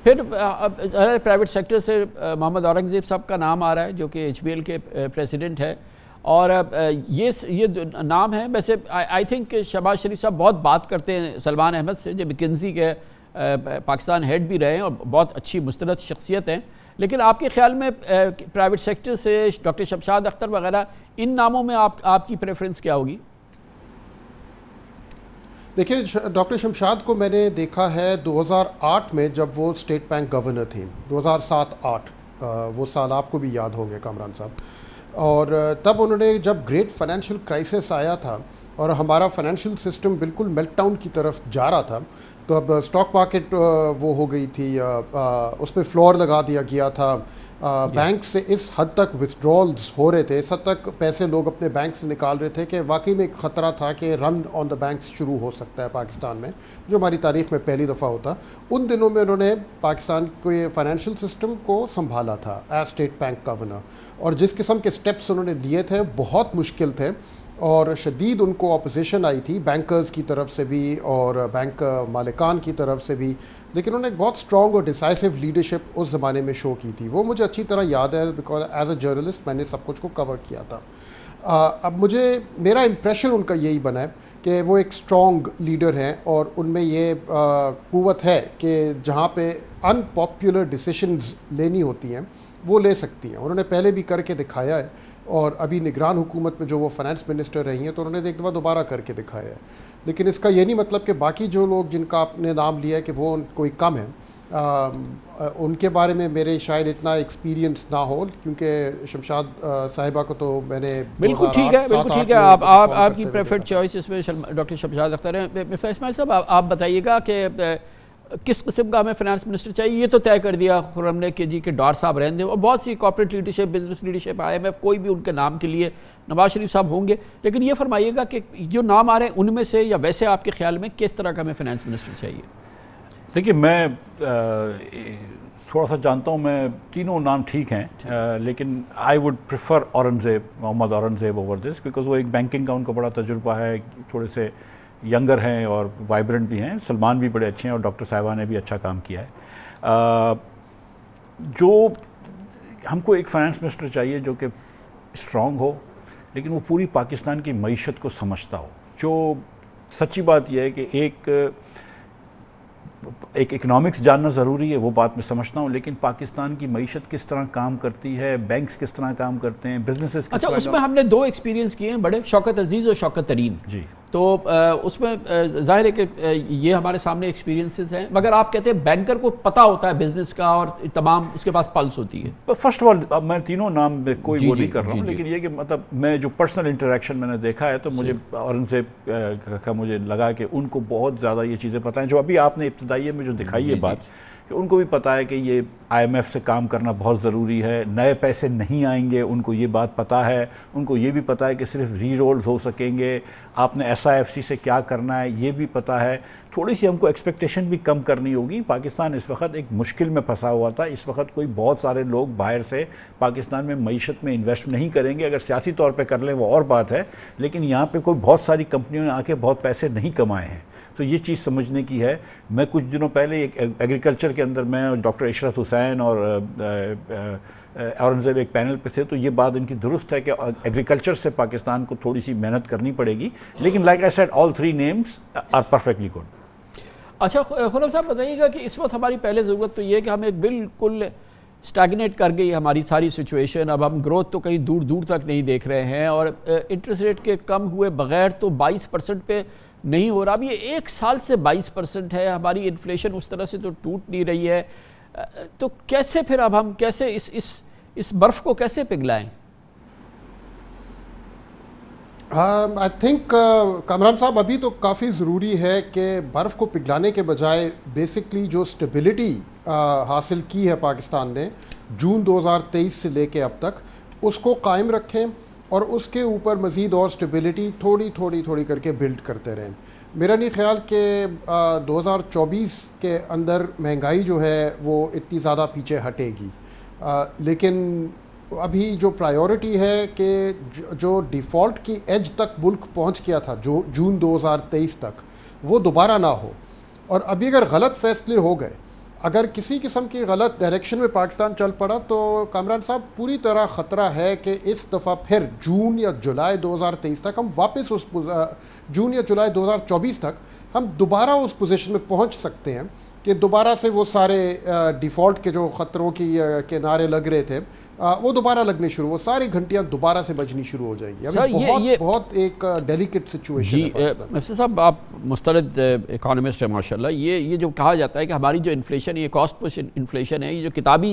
फिर प्राइवेट सेक्टर से मोहम्मद औरंगज़ेब साहब का नाम आ रहा है जो कि एच के प्रेसिडेंट है और ये ये नाम है वैसे आई थिंक शहबाज शरीफ साहब बहुत बात करते हैं सलमान अहमद से जो मिकिन्जी के पाकिस्तान हेड भी रहे हैं और बहुत अच्छी मुस्तरद शख्सियत हैं लेकिन आपके ख्याल में प्राइवेट सेक्टर से डॉक्टर शमशाद अख्तर वगैरह इन नामों में आप आपकी प्रेफरेंस क्या होगी देखिए डॉक्टर शमशाद को मैंने देखा है 2008 में जब वो स्टेट बैंक गवर्नर थे 2007-8 वो साल आपको भी याद होंगे कामरान साहब और तब उन्होंने जब ग्रेट फाइनेंशियल क्राइसिस आया था और हमारा फाइनेंशियल सिस्टम बिल्कुल मेल्टडाउन की तरफ जा रहा था तो अब स्टॉक मार्केट वो हो गई थी उस पर फ्लोर लगा दिया गया था बैंक से इस हद तक विथड्रॉल्स हो रहे थे इस हद तक पैसे लोग अपने बैंक से निकाल रहे थे कि वाकई में एक ख़तरा था कि रन ऑन द बैंक शुरू हो सकता है पाकिस्तान में जो हमारी तारीख में पहली दफ़ा होता उन दिनों में उन्होंने पाकिस्तान के फाइनेंशियल सिस्टम को संभाला था एज स्टेट बैंक गवर्नर और जिस किस्म के स्टेप्स उन्होंने लिए थे बहुत मुश्किल थे और शदीद उनको अपोजिशन आई थी बैंकर्स की तरफ से भी और बैंक मालिकान की तरफ से भी लेकिन उन्होंने एक बहुत स्ट्रॉन्ग और डिसाइसिव लीडरशिप उस ज़माने में शो की थी वो मुझे अच्छी तरह याद है बिकॉज एज अ जर्नलिस्ट मैंने सब कुछ को कवर किया था आ, अब मुझे मेरा इम्प्रेशन उनका यही बना है कि वो एक स्ट्रॉन्ग लीडर हैं और उनमें ये क़वत है कि जहाँ पे अनपॉपुलर डिसीशंस लेनी होती हैं वो ले सकती हैं उन्होंने पहले भी करके दिखाया है और अभी निगरान हुकूमत में जो वो फाइनेंस मिनिस्टर रही हैं तो उन्होंने एक दफ़ा दोबारा करके दिखाया है लेकिन इसका ये नहीं मतलब कि बाकी जो लोग जिनका आपने नाम लिया है कि वो कोई कम है आ, आ, उनके बारे में मेरे शायद इतना एक्सपीरियंस ना हो क्योंकि शमशाद साहिबा को तो मैंने बिल्कुल ठीक है बिल्कुल ठीक है आप तो आप आपकी प्रेफर्ड चॉइस इसमें डॉक्टर शमशाद अख्तर हैं इसमाइल साहब आप बताइएगा कि किस किस्म का हमें फाइनेंस मिनिस्टर चाहिए ये तो तय कर दिया खुरम ने कि जी के डॉर साहब रहने और बहुत सी corporate leadership business leadership IMF कोई भी उनके नाम के लिए नवाज शरीफ साहब होंगे लेकिन ये फरमाइएगा कि जो नाम आ रहे हैं उनमें से या वैसे आपके ख्याल में किस तरह का हमें फाइनेंस मिनिस्टर चाहिए देखिए मैं थोड़ा सा जानता हूँ मैं तीनों नाम ठीक हैं अच्छा। लेकिन I would prefer Aurangzeb Mohammad Aurangzeb over this because वो एक बैंकिंग का उनका बड़ा तजुर्बा है थोड़े से यंगर हैं और वाइब्रेंट भी हैं सलमान भी बड़े अच्छे हैं और डॉक्टर साहिबा ने भी अच्छा काम किया है आ, जो हमको एक फाइनेंस मिनिस्टर चाहिए जो कि स्ट्रॉन्ग हो लेकिन वो पूरी पाकिस्तान की मीशत को समझता हो जो सच्ची बात यह है कि एक एक इकनॉमिक्स जानना ज़रूरी है वो बात मैं समझता हूँ लेकिन पाकिस्तान की मीशत किस तरह काम करती है बैंक्स किस तरह काम करते हैं बिजनेसेस अच्छा उसमें हमने दो एक्सपीरियंस किए हैं बड़े शौकत अजीज़ और शौकत तरीन जी तो उसमें जाहिर है कि ये हमारे सामने एक्सपीरियंसेस हैं मगर आप कहते हैं बैंकर को पता होता है बिजनेस का और तमाम उसके पास पल्स होती है फर्स्ट ऑफ ऑल मैं तीनों नाम में कोई वो नहीं कर रहा हूँ लेकिन ये कि मतलब मैं जो पर्सनल इंटरेक्शन मैंने देखा है तो मुझे औरंगजेब का मुझे लगा कि उनको बहुत ज़्यादा ये चीज़ें पता हैं जो अभी आपने इब्तदाई में जो दिखाई है बात कि उनको भी पता है कि ये आईएमएफ से काम करना बहुत ज़रूरी है नए पैसे नहीं आएंगे उनको ये बात पता है उनको ये भी पता है कि सिर्फ री रोल्स हो सकेंगे आपने एस से क्या करना है ये भी पता है थोड़ी सी हमको एक्सपेक्टेशन भी कम करनी होगी पाकिस्तान इस वक्त एक मुश्किल में फंसा हुआ था इस वक्त कोई बहुत सारे लोग बाहर से पाकिस्तान में मीशत में इन्वेस्ट नहीं करेंगे अगर सियासी तौर पर कर लें वो और बात है लेकिन यहाँ पर कोई बहुत सारी कंपनियों ने आके बहुत पैसे नहीं कमाए हैं तो ये चीज़ समझने की है मैं कुछ दिनों पहले एक एग्रीकल्चर के अंदर मैं डॉक्टर इशरत हुसैन और औरंगज़ेब एक पैनल पे थे तो ये बात इनकी दुरुस्त है कि एग्रीकल्चर से पाकिस्तान को थोड़ी सी मेहनत करनी पड़ेगी लेकिन like I said all three names are perfectly good अच्छा खुनब साहब बताइएगा कि इस वक्त हमारी पहले ज़रूरत तो ये है कि हमें बिल्कुल स्टैगनेट कर गई हमारी सारी सिचुएशन अब हम ग्रोथ तो कहीं दूर दूर तक नहीं देख रहे हैं और इंटरेस्ट रेट के कम हुए बगैर तो 22 परसेंट पे नहीं हो रहा अब ये एक साल से 22 परसेंट है हमारी इन्फ्लेशन उस तरह से तो टूट नहीं रही है तो कैसे फिर अब हम कैसे इस इस इस बर्फ को कैसे पिघलाएं आई थिंक कमरान साहब अभी तो काफ़ी ज़रूरी है कि बर्फ़ को पिघलाने के बजाय बेसिकली जो स्टेबिलिटी uh, हासिल की है पाकिस्तान ने जून 2023 से लेके अब तक उसको कायम रखें और उसके ऊपर मज़ीद और स्टेबिलिटी थोड़ी थोड़ी थोड़ी करके बिल्ड करते रहें मेरा नहीं ख्याल कि 2024 के अंदर महंगाई जो है वो इतनी ज़्यादा पीछे हटेगी आ, लेकिन अभी जो प्रायोरिटी है कि जो डिफ़ॉल्ट की एज तक मुल्क पहुंच गया था जो जून 2023 तक वो दोबारा ना हो और अभी अगर गलत फैसले हो गए अगर किसी किस्म की गलत डायरेक्शन में पाकिस्तान चल पड़ा तो कामरान साहब पूरी तरह ख़तरा है कि इस दफ़ा फिर जून या जुलाई 2023 तक हम वापस उस जून या जुलाई 2024 तक हम दोबारा उस पोजीशन में पहुंच सकते हैं कि दोबारा से वो सारे डिफ़ॉल्ट के जो ख़तरों की किनारे लग रहे थे आ, वो दोबारा लगने शुरू वो सारी घंटियां दोबारा से बजनी शुरू हो जाएगी अभी बहुत, ये, ये बहुत एक डेलिकेट सिचुएशन है साहब आप मुस्तरद इकोनॉमिस्ट हैं माशाल्लाह ये ये जो कहा जाता है कि हमारी जो इन्फ्लेशन ये कॉस्ट पुश इन्फ्लेशन है ये जो किताबी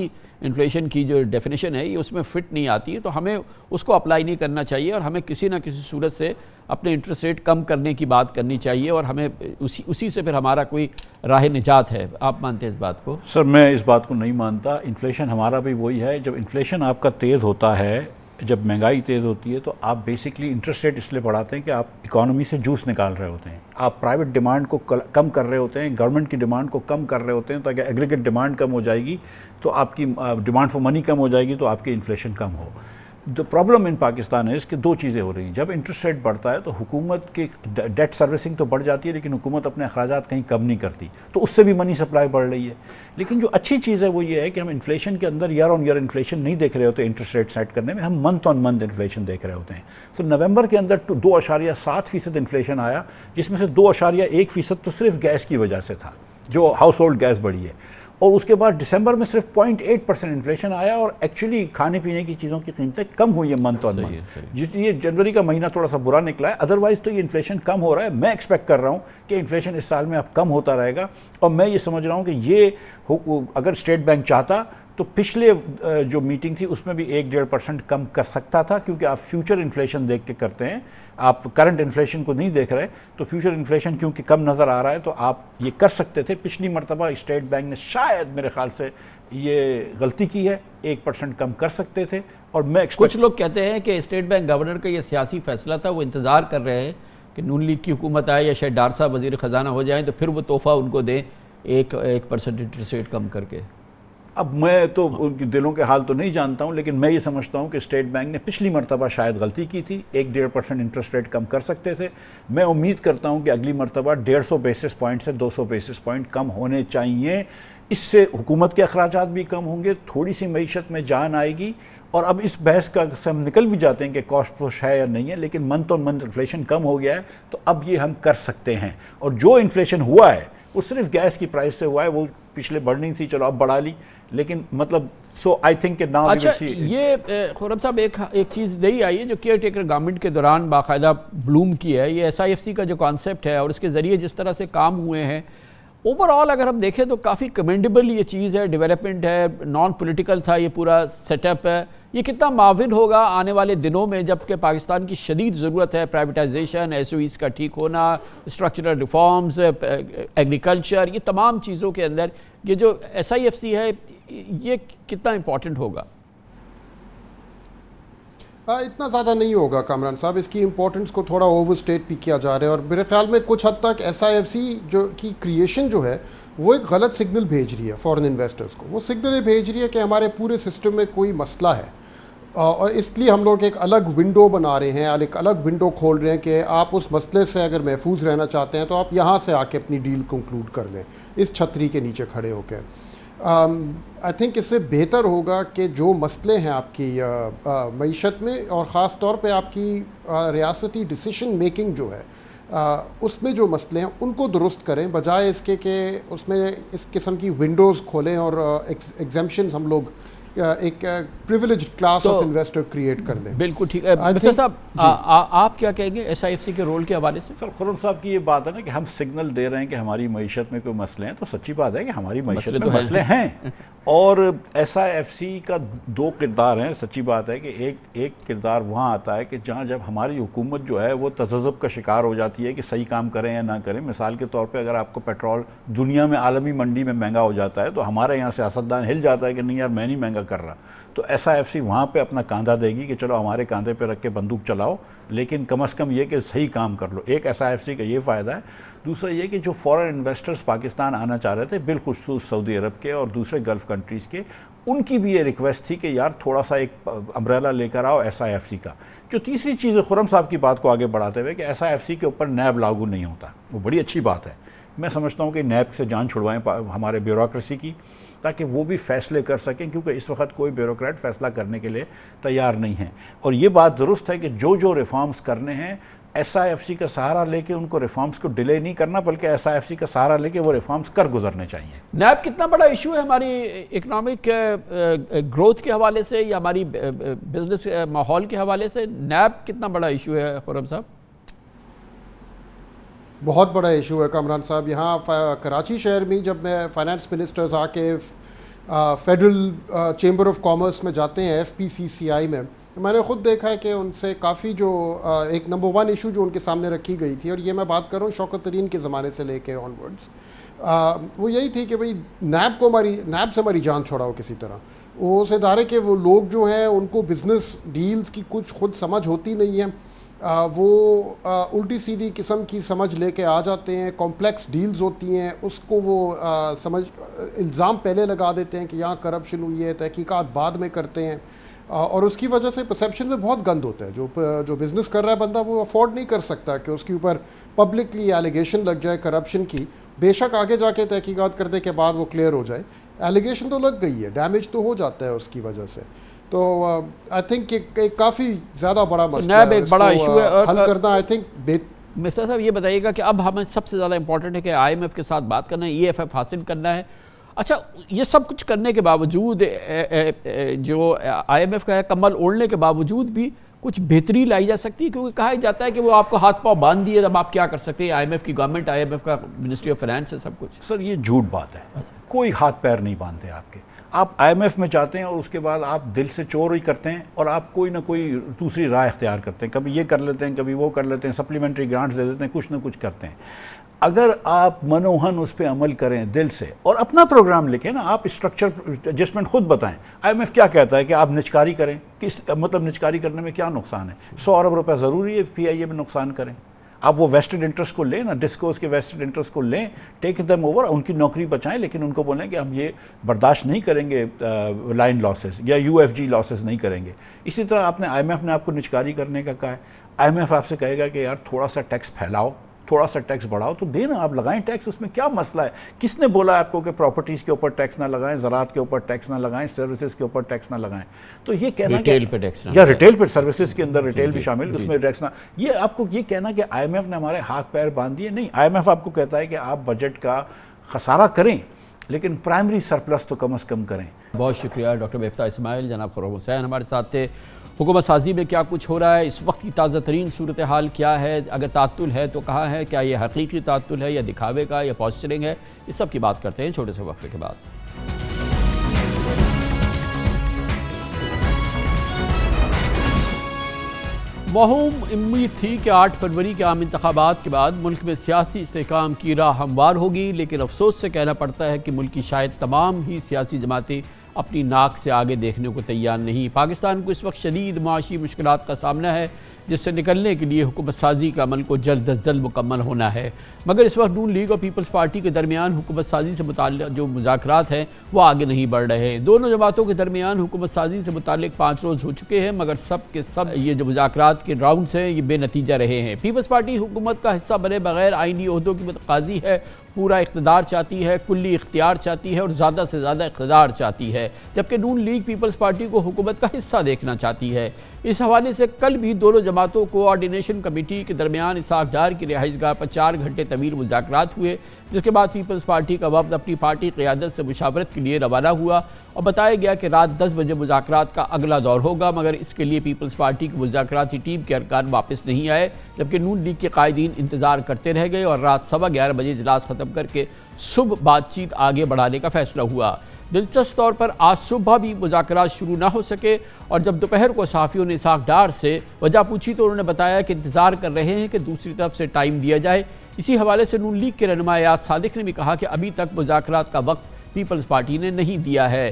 इन्फ्लेशन की जो डेफिनेशन है ये उसमें फिट नहीं आती है तो हमें उसको अप्लाई नहीं करना चाहिए और हमें किसी ना किसी सूरत से अपने इंटरेस्ट रेट कम करने की बात करनी चाहिए और हमें उसी उसी से फिर हमारा कोई राह निजात है आप मानते हैं इस बात को सर मैं इस बात को नहीं मानता इन्फ्लेशन हमारा भी वही है जब इन्फ्लेशन आपका तेज़ होता है जब महंगाई तेज़ होती है तो आप बेसिकली इंटरेस्ट रेट इसलिए बढ़ाते हैं कि आप इकोनॉमी से जूस निकाल रहे होते हैं आप प्राइवेट डिमांड को कम कर रहे होते हैं गवर्नमेंट की डिमांड को कम कर रहे होते हैं ताकि एग्रीगेट डिमांड कम हो जाएगी तो आपकी डिमांड फॉर मनी कम हो जाएगी तो आपकी इन्फ्लेशन कम हो द प्रॉब्लम इन पाकिस्तान है इसके दो चीज़ें हो रही हैं जब इंटरेस्ट रेट बढ़ता है तो हुकूमत की डेट सर्विसिंग तो बढ़ जाती है लेकिन हुकूमत अपने अखराज कहीं कम नहीं करती तो उससे भी मनी सप्लाई बढ़ रही है लेकिन जो अच्छी चीज़ है वो ये है कि हम इन्फ्लेशन के अंदर ईयर ऑन ईयर इन्फ्लेशन नहीं देख रहे होते इंटरेस्ट रेट सेट करने में हम मंथ ऑन मंथ इन्फ्लेशन देख रहे होते हैं तो नवंबर के अंदर तो दो अशारिया सात फीसद इन्फ्लेशन आया जिसमें से दो अशारिया एक फीसद तो सिर्फ गैस की वजह से था जो हाउस होल्ड गैस बढ़ी है और उसके बाद दिसंबर में सिर्फ 0.8 परसेंट इन्फ्लेशन आया और एक्चुअली खाने पीने की चीज़ों की कीमतें कम हुई है मंथ ऑन मंथ जितनी जनवरी का महीना थोड़ा सा बुरा निकला है अदरवाइज़ तो ये इन्फ्लेशन कम हो रहा है मैं एक्सपेक्ट कर रहा हूँ कि इन्फ्लेशन इस साल में अब कम होता रहेगा और मैं ये समझ रहा हूँ कि ये अगर स्टेट बैंक चाहता तो पिछले जो मीटिंग थी उसमें भी एक डेढ़ परसेंट कम कर सकता था क्योंकि आप फ्यूचर इन्फ्लेशन देख के करते हैं आप करंट इन्फ्लेशन को नहीं देख रहे तो फ्यूचर इन्फ्लेशन क्योंकि कम नज़र आ रहा है तो आप ये कर सकते थे पिछली मरतबा स्टेट बैंक ने शायद मेरे ख्याल से ये गलती की है एक परसेंट कम कर सकते थे और मैं कुछ लोग कहते हैं कि स्टेट बैंक गवर्नर का यह सियासी फैसला था वो इंतज़ार कर रहे हैं कि नून लीग की हुकूमत आए या शायद डारसा वज़ी वजीर ख़जाना हो जाए तो फिर वो तोहफ़ा उनको दें एक एक परसेंट इंटरेस्ट रेट कम करके अब मैं तो उनके दिलों के हाल तो नहीं जानता हूँ लेकिन मैं ये समझता हूँ कि स्टेट बैंक ने पिछली मरतबा शायद गलती की थी एक डेढ़ परसेंट इंटरेस्ट रेट कम कर सकते थे मैं उम्मीद करता हूँ कि अगली मरतबा डेढ़ सौ बेसिस पॉइंट से दो सौ बेसिस पॉइंट कम होने चाहिए इससे हुकूमत के अखराज भी कम होंगे थोड़ी सी मीशत में जान आएगी और अब इस बहस का से हम निकल भी जाते हैं कि कॉस्ट पुश है या नहीं है लेकिन मंथ ऑन मंथ इन्फ्लेशन कम हो गया है तो अब ये हम कर सकते हैं और जो इन्फ्लेशन हुआ है वो सिर्फ गैस की प्राइस से हुआ है वो पिछले बढ़नी थी चलो अब बढ़ा ली लेकिन मतलब सो आई थिंक नाउ अच्छा ये खुरम साहब एक एक चीज़ नई आई है जो केयर टेकर गवर्नमेंट के दौरान बाकायदा ब्लूम की है ये एसआईएफसी का जो कॉन्सेप्ट है और इसके ज़रिए जिस तरह से काम हुए हैं ओवरऑल अगर हम देखें तो काफ़ी कमेंडेबल ये चीज़ है डेवलपमेंट है नॉन पोलिटिकल था ये पूरा सेटअप है ये कितना माविन होगा आने वाले दिनों में जबकि पाकिस्तान की शदीद ज़रूरत है प्राइवेटाइजेशन एस का ठीक होना स्ट्रक्चरल रिफॉर्म्स एग्रीकल्चर ये तमाम चीज़ों के अंदर ये जो एस है ये कितना इम्पोर्टेंट होगा आ, हाँ, इतना ज़्यादा नहीं होगा कामरान साहब इसकी इम्पोर्टेंस को थोड़ा ओवर स्टेट भी किया जा रहा है और मेरे ख्याल में कुछ हद तक एस आई एफ सी जो की क्रिएशन जो है वो एक गलत सिग्नल भेज रही है फॉरेन इन्वेस्टर्स को वो सिग्नल ये भेज रही है कि हमारे पूरे सिस्टम में कोई मसला है और इसलिए हम लोग एक अलग विंडो बना रहे हैं और एक अलग विंडो खोल रहे हैं कि आप उस मसले से अगर महफूज रहना चाहते हैं तो आप यहाँ से आके अपनी डील कंक्लूड कर लें इस छतरी के नीचे खड़े होकर आई um, थिंक इससे बेहतर होगा कि जो मसले हैं आपकी मीशत में और ख़ास तौर पर आपकी रियासती डिसीशन मेकिंग जो है आ, उसमें जो मसले हैं उनको दुरुस्त करें बजाय इसके कि उसमें इस किस्म की विंडोज़ खोलें और एग्जामेशन हम लोग एक privilege class of investor create कर लें बिल्कुल ठीक है साहब आप क्या कहेंगे एस आई एफ सी के रोल के हवाले से सर खुरम साहब की ये बात है ना कि हम सिग्नल दे रहे हैं कि हमारी मीशत में कोई मसले हैं तो सच्ची बात है कि हमारी मीशत में तो मसले हैं और एस आई एफ सी का दो किरदार हैं सच्ची बात है कि एक एक किरदार वहाँ आता है कि जहाँ जब हमारी हुकूमत जो है वो तजब का शिकार हो जाती है कि सही काम करें या ना करें मिसाल के तौर पर अगर आपको पेट्रोल दुनिया में आलमी मंडी में महंगा हो जाता है तो हमारे यहाँ सियासतदान हिल जाता है कि नहीं यार मैं नहीं महंगा का कर रहा तो एस आई एफ सी वहाँ पर अपना कांधा देगी कि चलो हमारे कांधे पर रख के बंदूक चलाओ लेकिन कम अज़ कम ये कि सही काम कर लो एक एस आई एफ सी का ये फ़ायदा है दूसरा ये कि जो फॉरन इन्वेस्टर्स पाकिस्तान आना चाह रहे थे बिलखसूस सऊदी अरब के और दूसरे गल्फ़ कंट्रीज़ के उनकी भी ये रिक्वेस्ट थी कि यार थोड़ा सा एक अम्ब्रेला लेकर आओ एस आई एफ सी का जो तीसरी चीज़ है खुरम साहब की बात को आगे बढ़ाते हुए कि एस आई एफ सी के ऊपर नैब लागू नहीं होता वो बड़ी अच्छी बात है मैं समझता हूँ कि नैब से जान छुड़वाएं हमारे ब्यूरोसी की ताकि वो भी फैसले कर सकें क्योंकि इस वक्त कोई ब्यूरोक्रेट फैसला करने के लिए तैयार नहीं है और ये बात दुरुस्त है कि जो जो रिफॉर्म्स करने हैं एस आई एफ सी का सहारा लेके उनको रिफॉर्म्स को डिले नहीं करना बल्कि एस आई एफ सी का सहारा लेके वो रिफॉर्म्स कर गुजरने चाहिए नैब कितना बड़ा इशू है हमारी इकनॉमिक ग्रोथ के हवाले से या हमारी बिजनेस माहौल के हवाले से नैब कितना बड़ा इशू है खुरम साहब बहुत बड़ा इशू है कामरान साहब यहाँ कराची शहर में जब मैं फाइनेंस मिनिस्टर्स आके फेडरल चेम्बर ऑफ कॉमर्स में जाते हैं एफपीसीसीआई में तो मैंने ख़ुद देखा है कि उनसे काफ़ी जो आ, एक नंबर वन इशू जो उनके सामने रखी गई थी और ये मैं बात कर रहा हूँ शौकत तरीन के ज़माने से लेके ऑनवर्ड्स वो यही थी कि भाई नैब को हमारी नैब से हमारी जान छोड़ाओ किसी तरह उस इदारे के वो लोग जो हैं उनको बिज़नेस डील्स की कुछ खुद समझ होती नहीं है वो उल्टी सीधी किस्म की समझ लेके आ जाते हैं कॉम्प्लेक्स डील्स होती हैं उसको वो समझ इल्ज़ाम पहले लगा देते हैं कि यहाँ करप्शन हुई है तहकीकात बाद में करते हैं और उसकी वजह से परसेप्शन में बहुत गंद होता है जो जो बिज़नेस कर रहा है बंदा वो अफोर्ड नहीं कर सकता कि उसके ऊपर पब्लिकली एलिगेशन लग जाए करप्शन की बेशक आगे जाके तहकीकात करने के बाद वो क्लियर हो जाए एलिगेशन तो लग गई है डैमेज तो हो जाता है उसकी वजह से तो आई uh, थिंक काफ़ी ज़्यादा बड़ा मसला है एक बड़ा इशू है uh, और हल uh, करना आई थिंक मिस्टर साहब ये बताइएगा कि अब हमें सबसे ज़्यादा इंपॉर्टेंट है कि आईएमएफ के साथ बात करना है ईएफएफ e हासिल करना है अच्छा ये सब कुछ करने के बावजूद ए, ए, ए, जो आईएमएफ का है कमल ओढ़ने के बावजूद भी कुछ बेहतरी लाई जा सकती है क्योंकि कहा जाता है कि वो आपको हाथ पाँव बांध दिए अब आप क्या कर सकते हैं आईएमएफ की गवर्नमेंट आईएमएफ का मिनिस्ट्री ऑफ फाइनेंस है सब कुछ सर ये झूठ बात है अच्छा। कोई हाथ पैर नहीं बांधते आपके आप आईएमएफ में जाते हैं और उसके बाद आप दिल से चोर ही करते हैं और आप कोई ना कोई दूसरी राय अख्तियार करते हैं कभी ये कर लेते हैं कभी वो कर लेते हैं सप्लीमेंट्री ग्रांट्स दे देते हैं कुछ ना कुछ करते हैं अगर आप मनोहन उस पर अमल करें दिल से और अपना प्रोग्राम लिखें ना आप स्ट्रक्चर एडजस्टमेंट खुद बताएं आईएमएफ क्या कहता है कि आप निचकारी करें किस मतलब निचकारी करने में क्या नुकसान है सौ अरब रुपये ज़रूरी है पीआईए में नुकसान करें आप वो वेस्टेड इंटरेस्ट को लें ना डिस्कोस के वेस्टेड इंटरेस्ट को लें टेक दम ओवर उनकी नौकरी बचाएं लेकिन उनको बोलें कि हम ये बर्दाश्त नहीं करेंगे लाइन uh, लॉसेस या जी लॉसेस नहीं करेंगे इसी तरह आपने एफ ने आपको निचकारी करने का कहा है एफ आपसे कहेगा कि यार थोड़ा सा टैक्स फैलाओ थोड़ा सा टैक्स बढ़ाओ तो देना आप लगाएं टैक्स उसमें क्या मसला है किसने बोला आपको कि प्रॉपर्टीज़ के ऊपर टैक्स ना लगाएं ज़रात के ऊपर टैक्स ना लगाएं सर्विसेज के ऊपर टैक्स ना लगाएं तो ये कहना रिटेल पे टैक्स या रिटेल पे सर्विसेज के अंदर रिटेल भी शामिल उसमें टैक्स ना ये आपको ये कहना कि आई ने हमारे हाथ पैर बांध दिए नहीं आई आपको कहता है कि आप बजट का खसारा करें लेकिन प्राइमरी सरप्लस तो कम अज़ कम करें बहुत शुक्रिया डॉक्टर बेफ्ता इसमाइल जनाब फरोम हुसैन हमारे साथ थे हुकूमत साजी में क्या कुछ हो रहा है इस वक्त की ताज़ा तरीन सूरत हाल क्या है अगर तातुल है तो कहाँ है क्या ये हकीकी तातुल है या दिखावे का या पॉस्चरिंग है इस सब की बात करते हैं छोटे से वक्फे के बाद महूम उम्मीद थी कि आठ फरवरी के आम इंतबात के बाद मुल्क में सियासी इसकाम की राह हमवार होगी लेकिन अफसोस से कहना पड़ता है कि मुल्क की शायद तमाम ही सियासी जमातें अपनी नाक से आगे देखने को तैयार नहीं पाकिस्तान को इस वक्त शदीद माशी मुश्किल का सामना है जिससे निकलने के लिए हुकूमत साजी का अमल को जल्द अज जल्द मुकम्मल होना है मगर इस वक्त नून लीग और पीपल्स पार्टी के दरमियान हुकूमत साजी से मुतल जो मुजाकर हैं वो आगे नहीं बढ़ रहे हैं दोनों जमातों के दरमियान हुकूमत साजी से मुतल पाँच रोज़ हो चुके हैं मगर सब के सब ये जो मुजाकर के राउंड हैं ये बेनतीजा रहे हैं पीपल्स पार्टी हुकूमत का हिस्सा बने बगैर आइनी अहदों की मतकाजी है पूरा इकतदार चाहती है कुल्ली इख्तियार चाहती है और ज़्यादा से ज़्यादा इकतदार चाहती है जबकि नून लीग पीपल्स पार्टी को हुकूमत का हिस्सा देखना चाहती है इस हवाले से कल भी दोनों जमातों को आर्डिनेशन कमेटी के दरमियान इसहाकडार की रिहाइश गाह पर चार घंटे तवील मुजाकर हुए जिसके बाद पीपल्स पार्टी का वफद अपनी पार्टी क्यादत से मुशावरत के लिए रवाना हुआ और बताया गया कि रात दस बजे मुजाकर का अगला दौर होगा मगर इसके लिए पीपल्स पार्टी की मुजाती टीम के अरकान वापस नहीं आए जबकि नून लीग के कायदीन इंतजार करते रह गए और रात सवा ग्यारह बजे इजलास ख़त्म करके सुबह बातचीत आगे बढ़ाने का फैसला हुआ दिलचस्प तौर पर आज सुबह भी मुजाकर शुरू ना हो सके और जब दोपहर को सहाफ़ियों ने साख डार से वजह पूछी तो उन्होंने बताया कि इंतज़ार कर रहे हैं कि दूसरी तरफ से टाइम दिया जाए इसी हवाले से नून लीग के रहनमा एयाज सादिक ने भी कहा कि अभी तक मुजाकर का वक्त पीपल्स पार्टी ने नहीं दिया है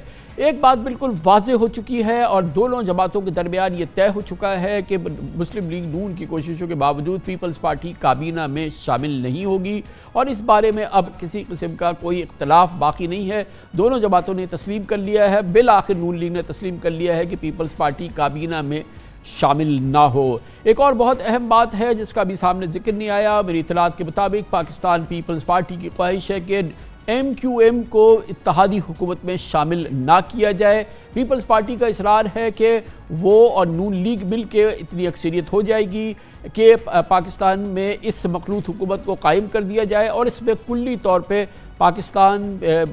एक बात बिल्कुल वाज हो चुकी है और दोनों जमातों के दरमियान ये तय हो चुका है कि मुस्लिम लीग नून की कोशिशों के बावजूद पीपल्स पार्टी काबीना में शामिल नहीं होगी और इस बारे में अब किसी किस्म का कोई इख्तलाफ बाकी नहीं है दोनों जमातों ने तस्लीम कर लिया है बिल आखिर नून लीग ने तस्लीम कर लिया है कि पीपल्स पार्टी काबीना में शामिल ना हो एक और बहुत अहम बात है जिसका भी सामने जिक्र नहीं आया मेरी इतलात के मुताबिक पाकिस्तान पीपल्स पार्टी की ख्वाहिश है कि एम क्यू एम को इतिहादी हुकूमत में शामिल ना किया जाए पीपल्स पार्टी का इसरार है कि वो और नून लीग मिल के इतनी अक्सरियत हो जाएगी कि पाकिस्तान में इस मखलूत हुकूमत को कायम कर दिया जाए और इसमें कुल्ली तौर पर पाकिस्तान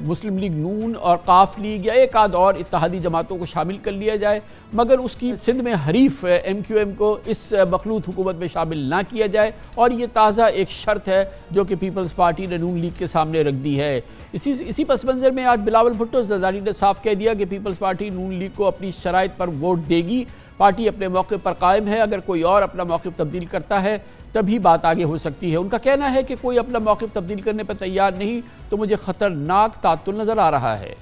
मुस्लिम लीग नून और काफ लीग या एक आध और इतिहादी जमातों को शामिल कर लिया जाए मगर उसकी सिंध में हरीफ एम क्यू एम को इस मखलूत हुकूमत में शामिल ना किया जाए और ये ताज़ा एक शर्त है जो कि पीपल्स पार्टी ने नून लीग के सामने रख दी है इसी इसी पस मंज़र में आज बिलावल भुट्टो जदारी ने साफ कह दिया कि पीपल्स पार्टी नून लीग को अपनी शराइ पर वोट देगी पार्टी अपने मौके पर कायम है अगर कोई और अपना मौक़ तब्दील करता है तभी बात आगे हो सकती है उनका कहना है कि कोई अपना मौक़ तब्दील करने पर तैयार नहीं तो मुझे ख़तरनाक तातुल नज़र आ रहा है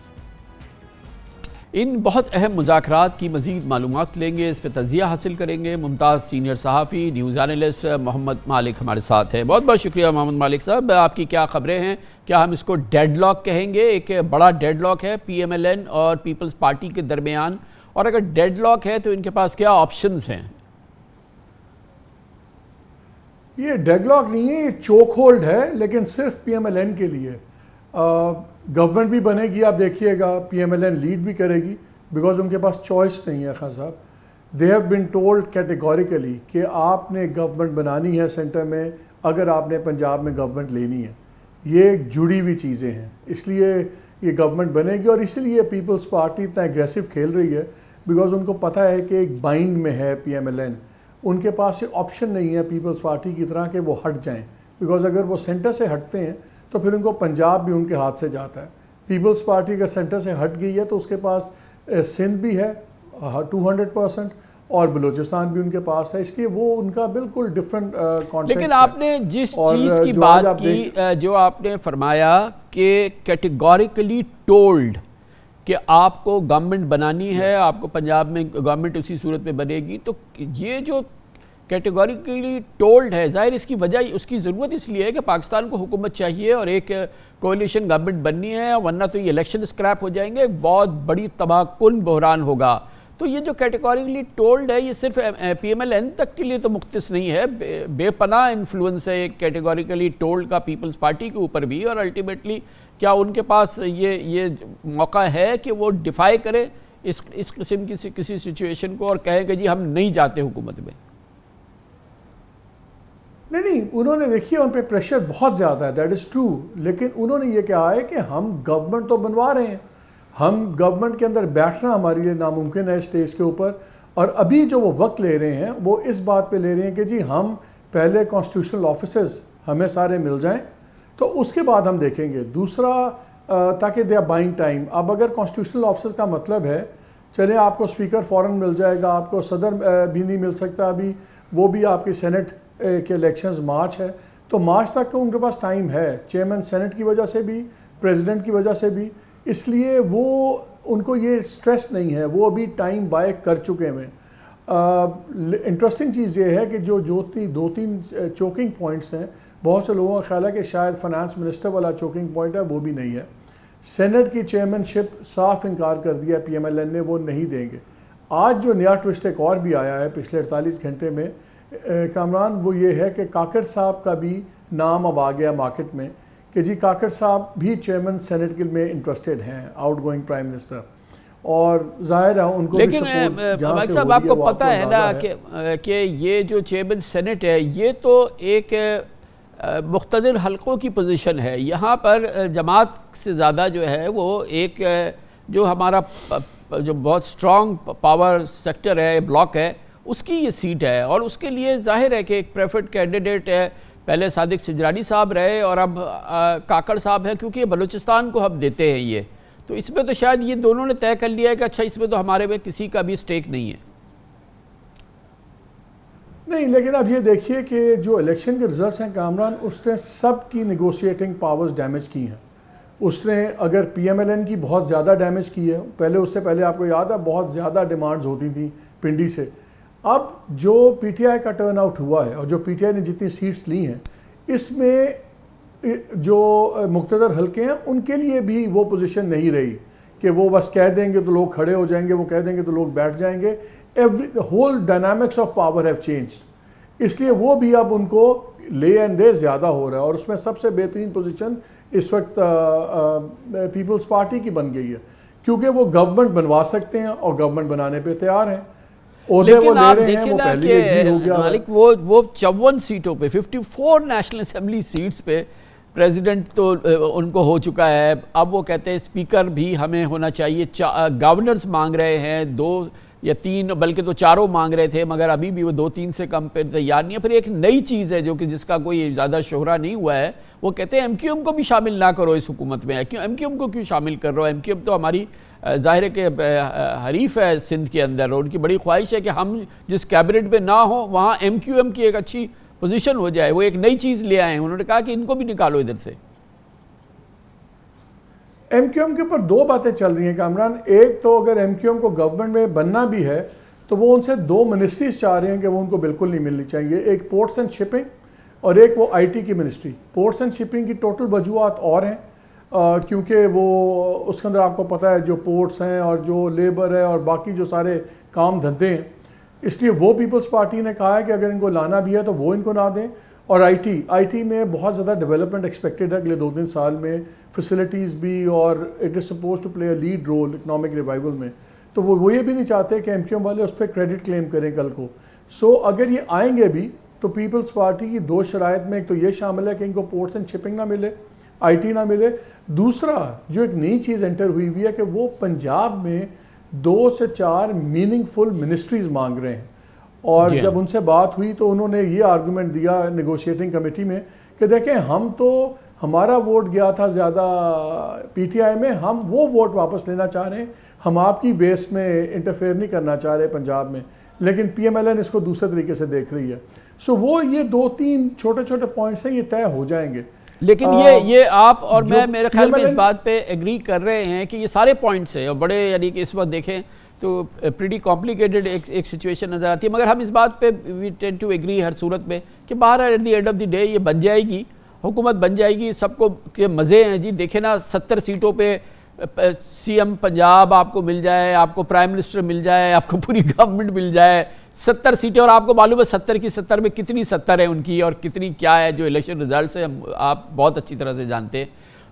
इन बहुत अहम मुजाकर की मजीद मालूम लेंगे इस पर तजिया हासिल करेंगे मुमताज़ सीनियर सहाफ़ी न्यूज़ एनलिस्ट मोहम्मद मालिक हमारे साथ हैं बहुत बहुत शुक्रिया मोहम्मद मालिक साहब आपकी क्या खबरें हैं क्या हम इसको डेड लॉक कहेंगे एक बड़ा डेड लॉक है पी एम एल एन और पीपल्स पार्टी के दरमियान और अगर डेड लॉक है तो इनके पास क्या ऑप्शन हैं ये डेडलॉक नहीं है ये चोक होल्ड है लेकिन सिर्फ पीएमएलएन के लिए गवर्नमेंट भी बनेगी आप देखिएगा पीएमएलएन लीड भी करेगी बिकॉज उनके पास चॉइस नहीं है Khan sahab they have been told categorically कि आपने गवर्नमेंट बनानी है सेंटर में अगर आपने पंजाब में गवर्नमेंट लेनी है ये जुड़ी हुई चीज़ें हैं इसलिए ये गवर्नमेंट बनेगी और इसलिए पीपल्स पार्टी इतना एग्रेसिव खेल रही है बिकॉज उनको पता है कि एक बाइंड में है पीएमएलएन उनके पास ये ऑप्शन नहीं है पीपल्स पार्टी की तरह कि वो हट जाएं बिकॉज अगर वो सेंटर से हटते हैं तो फिर उनको पंजाब भी उनके हाथ से जाता है पीपल्स पार्टी अगर सेंटर से हट गई है तो उसके पास सिंध भी है टू हंड्रेड परसेंट और बलूचिस्तान भी उनके पास है इसलिए वो उनका बिल्कुल डिफरेंट कॉन्टेक्स्ट लेकिन आपने जिस चीज़ की बात आप की जो आपने फरमाया कि कैटेगोरिकली टोल्ड कि आपको गवर्नमेंट बनानी है आपको पंजाब में गवर्नमेंट उसी सूरत में बनेगी तो ये जो कैटेगोरिकली टोल्ड है ज़ाहिर इसकी वजह उसकी ज़रूरत इसलिए है कि पाकिस्तान को हुकूमत चाहिए और एक कोलिशन गवर्नमेंट बननी है वरना तो ये इलेक्शन स्क्रैप हो जाएंगे बहुत बड़ी तबाहकुन बहरान होगा तो ये जो कैटेगोरिकली टोल्ड है ये सिर्फ पी एम एल एन तक के लिए तो मुख्त नहीं है बे, इन्फ्लुंस इन्फ्लुएंस है कैटेगोरिकली टोल्ड का पीपल्स पार्टी के ऊपर भी और अल्टीमेटली क्या उनके पास ये ये मौका है कि वो डिफाई करें इस इस किस्म की किसी सिचुएशन को और कहें कि जी हम नहीं जाते हुकूमत में नहीं नहीं उन्होंने देखिए उन पर प्रेशर बहुत ज़्यादा है दैट इज़ ट्रू लेकिन उन्होंने ये कहा है कि हम गवर्नमेंट तो बनवा रहे हैं हम गवर्नमेंट के अंदर बैठना हमारे लिए नामुमकिन है स्टेज के ऊपर और अभी जो वो वक्त ले रहे हैं वो इस बात पे ले रहे हैं कि जी हम पहले कॉन्स्टिट्यूशनल ऑफिसर्स हमें सारे मिल जाएं तो उसके बाद हम देखेंगे दूसरा ताकि दे आर बाइंग टाइम अब अगर कॉन्स्टिट्यूशनल ऑफिसर्स का मतलब है चले आपको स्पीकर फ़ौर मिल जाएगा आपको सदर भी नहीं मिल सकता अभी वो भी आपकी सेनेट के इलेक्शंस मार्च है तो मार्च तक का उनके पास टाइम है चेयरमैन सेनेट की वजह से भी प्रेसिडेंट की वजह से भी इसलिए वो उनको ये स्ट्रेस नहीं है वो अभी टाइम बाय कर चुके हैं इंटरेस्टिंग चीज़ ये है कि जो जो तीन दो तीन चोकिंग पॉइंट्स हैं बहुत से लोगों का ख्याल है कि शायद फाइनेंस मिनिस्टर वाला चोकिंग पॉइंट है वो भी नहीं है सेनेट की चेयरमैनशिप साफ इनकार कर दिया पीएमएलएन ने वो नहीं देंगे आज जो नया ट्विस्ट एक और भी आया है पिछले अड़तालीस घंटे में कामरान वो ये है कि काकड़ साहब का भी नाम अब आ गया मार्केट में कि जी काकड़ साहब भी चेयरमैन सेनेट के में इंटरेस्टेड हैं आउट गोइंग प्राइम मिनिस्टर और जाहिर है उनको लेकिन साहब आपको पता, है ना कि कि ये जो चेयरमैन सेनेट है ये तो एक मुख्तर हलकों की पोजीशन है यहाँ पर जमात से ज़्यादा जो है वो एक जो हमारा जो बहुत स्ट्रॉन्ग पावर सेक्टर है ब्लॉक है उसकी ये सीट है और उसके लिए जाहिर है कि एक प्रेफर्ड कैंडिडेट है पहले सादिक सिजरानी साहब रहे और अब काकड़ साहब हैं क्योंकि ये बलूचिस्तान को हम देते हैं ये तो इसमें तो शायद ये दोनों ने तय कर लिया है कि अच्छा इसमें तो हमारे में किसी का भी स्टेक नहीं है नहीं लेकिन अब ये देखिए कि जो इलेक्शन के रिजल्ट्स हैं कामरान उसने सब की निगोशिएटिंग पावर्स डैमेज की हैं उसने अगर पीएमएलएन की बहुत ज़्यादा डैमेज की है पहले उससे पहले आपको याद है बहुत ज़्यादा डिमांड्स होती थी पिंडी से अब जो पीटीआई का टर्न आउट हुआ है और जो पीटीआई ने जितनी सीट्स ली हैं इसमें जो मुख्तर हल्के हैं उनके लिए भी वो पोजीशन नहीं रही कि वो बस कह देंगे तो लोग खड़े हो जाएंगे वो कह देंगे तो लोग बैठ जाएंगे every whole dynamics of power have changed इसलिए वो भी अब उनको ले एंड दे ज़्यादा हो रहा है और उसमें सबसे बेहतरीन पोजिशन इस वक्त पीपल्स पार्टी की बन गई है क्योंकि वो गवर्नमेंट बनवा सकते हैं और गवर्नमेंट बनाने पर तैयार हैं लेकिन आप कि मालिक वो वो चौवन सीटों पे 54 नेशनल असम्बली सीट्स पे प्रेसिडेंट तो उनको हो चुका है अब वो कहते हैं स्पीकर भी हमें होना चाहिए गवर्नर्स मांग रहे हैं दो या तीन बल्कि तो चारों मांग रहे थे मगर अभी भी वो दो तीन से कम पे तैयार नहीं है फिर एक नई चीज़ है जो कि जिसका कोई ज़्यादा शोहरा नहीं हुआ है वो कहते हैं एम को भी शामिल ना करो इस हुकूमत में क्यों एम को क्यों शामिल कर रहे हो एम तो हमारी ज़ाहिर के हरीफ है सिंध के अंदर और उनकी बड़ी ख्वाहिश है कि हम जिस कैबिनेट में ना हो वहाँ एम क्यू एम की एक अच्छी पोजिशन हो जाए वो एक नई चीज़ ले आए हैं उन्होंने कहा कि इनको भी निकालो इधर से एम क्यू एम के ऊपर दो बातें चल रही हैं कामरान एक तो अगर एम क्यू एम को गवर्नमेंट में बनना भी है तो वो उनसे दो मिनिस्ट्रीज चाह रहे हैं कि वो उनको बिल्कुल नहीं मिलनी चाहिए एक पोर्ट्स एंड शिपिंग और एक वो आईटी की मिनिस्ट्री पोर्ट्स एंड शिपिंग की टोटल वजूहत और हैं क्योंकि वो उसके अंदर आपको पता है जो पोर्ट्स हैं और जो लेबर है और बाकी जो सारे काम धंधे हैं इसलिए वो पीपल्स पार्टी ने कहा है कि अगर इनको लाना भी है तो वो इनको ना दें और आईटी आईटी में बहुत ज़्यादा डेवलपमेंट एक्सपेक्टेड है अगले दो तीन साल में फैसिलिटीज़ भी और it is suppose to play a lead role economic revival में तो वो वो ये भी नहीं चाहते कि एम वाले उस पर क्रेडिट क्लेम करें कल को सो so, अगर ये आएंगे भी तो पीपल्स पार्टी की दो शराय में एक तो ये शामिल है कि इनको पोर्ट्स एंड शिपिंग ना मिले आईटी ना मिले दूसरा जो एक नई चीज़ एंटर हुई हुई है कि वो पंजाब में दो से चार मीनिंगफुल मिनिस्ट्रीज मांग रहे हैं और जब उनसे बात हुई तो उन्होंने ये आर्गूमेंट दिया निगोशिएटिंग कमेटी में कि देखें हम तो हमारा वोट गया था ज़्यादा पीटीआई में हम वो वोट वापस लेना चाह रहे हैं हम आपकी बेस में इंटरफेयर नहीं करना चाह रहे पंजाब में लेकिन पीएमएलएन इसको दूसरे तरीके से देख रही है सो वो ये दो तीन छोटे छोटे पॉइंट्स हैं ये तय हो जाएंगे लेकिन आ, ये ये आप और मैं मेरे ख्याल में इस बात पे एग्री कर रहे हैं कि ये सारे पॉइंट्स हैं और बड़े यानी कि इस वक्त देखें तो प्रीटी कॉम्प्लिकेटेड एक एक सिचुएशन नज़र आती है मगर हम इस बात पे वी टेन टू एग्री हर सूरत में कि बाहर at the end of the day ये बन जाएगी हुकूमत बन जाएगी सबको के मज़े हैं जी देखे ना सत्तर सीटों पर सी पंजाब आपको मिल जाए आपको प्राइम मिनिस्टर मिल जाए आपको पूरी गवर्नमेंट मिल जाए सत्तर सीटें और आपको मालूम है सत्तर की सत्तर में कितनी सत्तर है उनकी और कितनी क्या है जो इलेक्शन रिजल्ट से आप बहुत अच्छी तरह से जानते हैं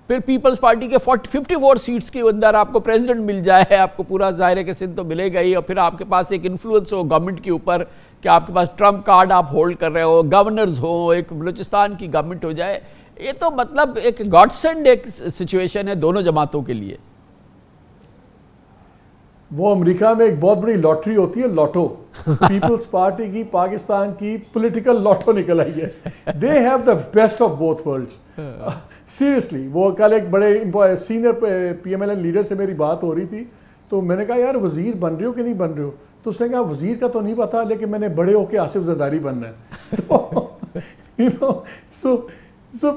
फिर पीपल्स पार्टी के फोर्टी फिफ्टी फोर सीट्स के अंदर आपको प्रेसिडेंट मिल जाए आपको पूरा ज़ाहिर के सिंध तो मिलेगा ही और फिर आपके पास एक इन्फ्लुएंस हो गवर्नमेंट के ऊपर कि आपके पास ट्रम्प कार्ड आप होल्ड कर रहे हो गवर्नर्स हो एक बलूचिस्तान की गवर्नमेंट हो जाए ये तो मतलब एक गॉडसेंड एक सिचुएशन है दोनों जमातों के लिए वो अमेरिका में एक बहुत बड़ी लॉटरी होती है लॉटो पीपल्स पार्टी की पाकिस्तान की पॉलिटिकल लॉटो निकल आई है they have the best of both world seriously वो कल एक बड़े सीनियर पीएमएलएन लीडर से मेरी बात हो रही थी तो मैंने कहा यार वजीर बन रहे हो कि नहीं बन रहे हो तो उसने कहा वजीर का तो नहीं पता लेकिन मैंने बड़े होके आसिफ जदारी बनना है तो you know so so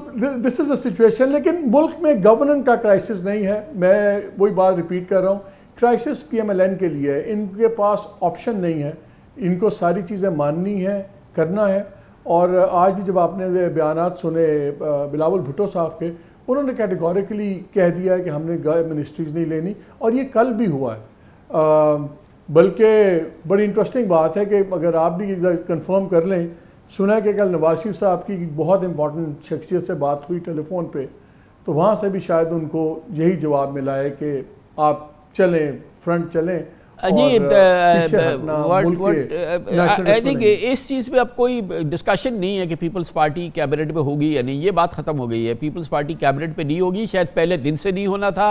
this is the situation लेकिन मुल्क में गवर्नेंस का क्राइसिस नहीं है मैं वही बात रिपीट कर रहा हूँ क्राइसिस पीएमएलएन के लिए इनके पास ऑप्शन नहीं है इनको सारी चीज़ें माननी है करना है और आज भी जब आपने बयान सुने बिलावल भुट्टो साहब के उन्होंने कैटेगोरिकली कह दिया है कि हमने मिनिस्ट्रीज़ नहीं लेनी और ये कल भी हुआ है बल्कि बड़ी इंटरेस्टिंग बात है कि अगर आप भी कंफर्म कर लें सुना है कि कल नवासिफ साहब की बहुत इंपॉर्टेंट शख्सियत से बात हुई टेलीफोन पे तो वहाँ से भी शायद उनको यही जवाब मिला है कि आप चलें फ्रंट चलें जी आई थिंक इस चीज़ पे अब कोई डिस्कशन नहीं है कि पीपल्स पार्टी कैबिनेट में होगी या नहीं ये बात ख़त्म हो गई है पीपल्स पार्टी कैबिनेट पे नहीं होगी शायद पहले दिन से नहीं होना था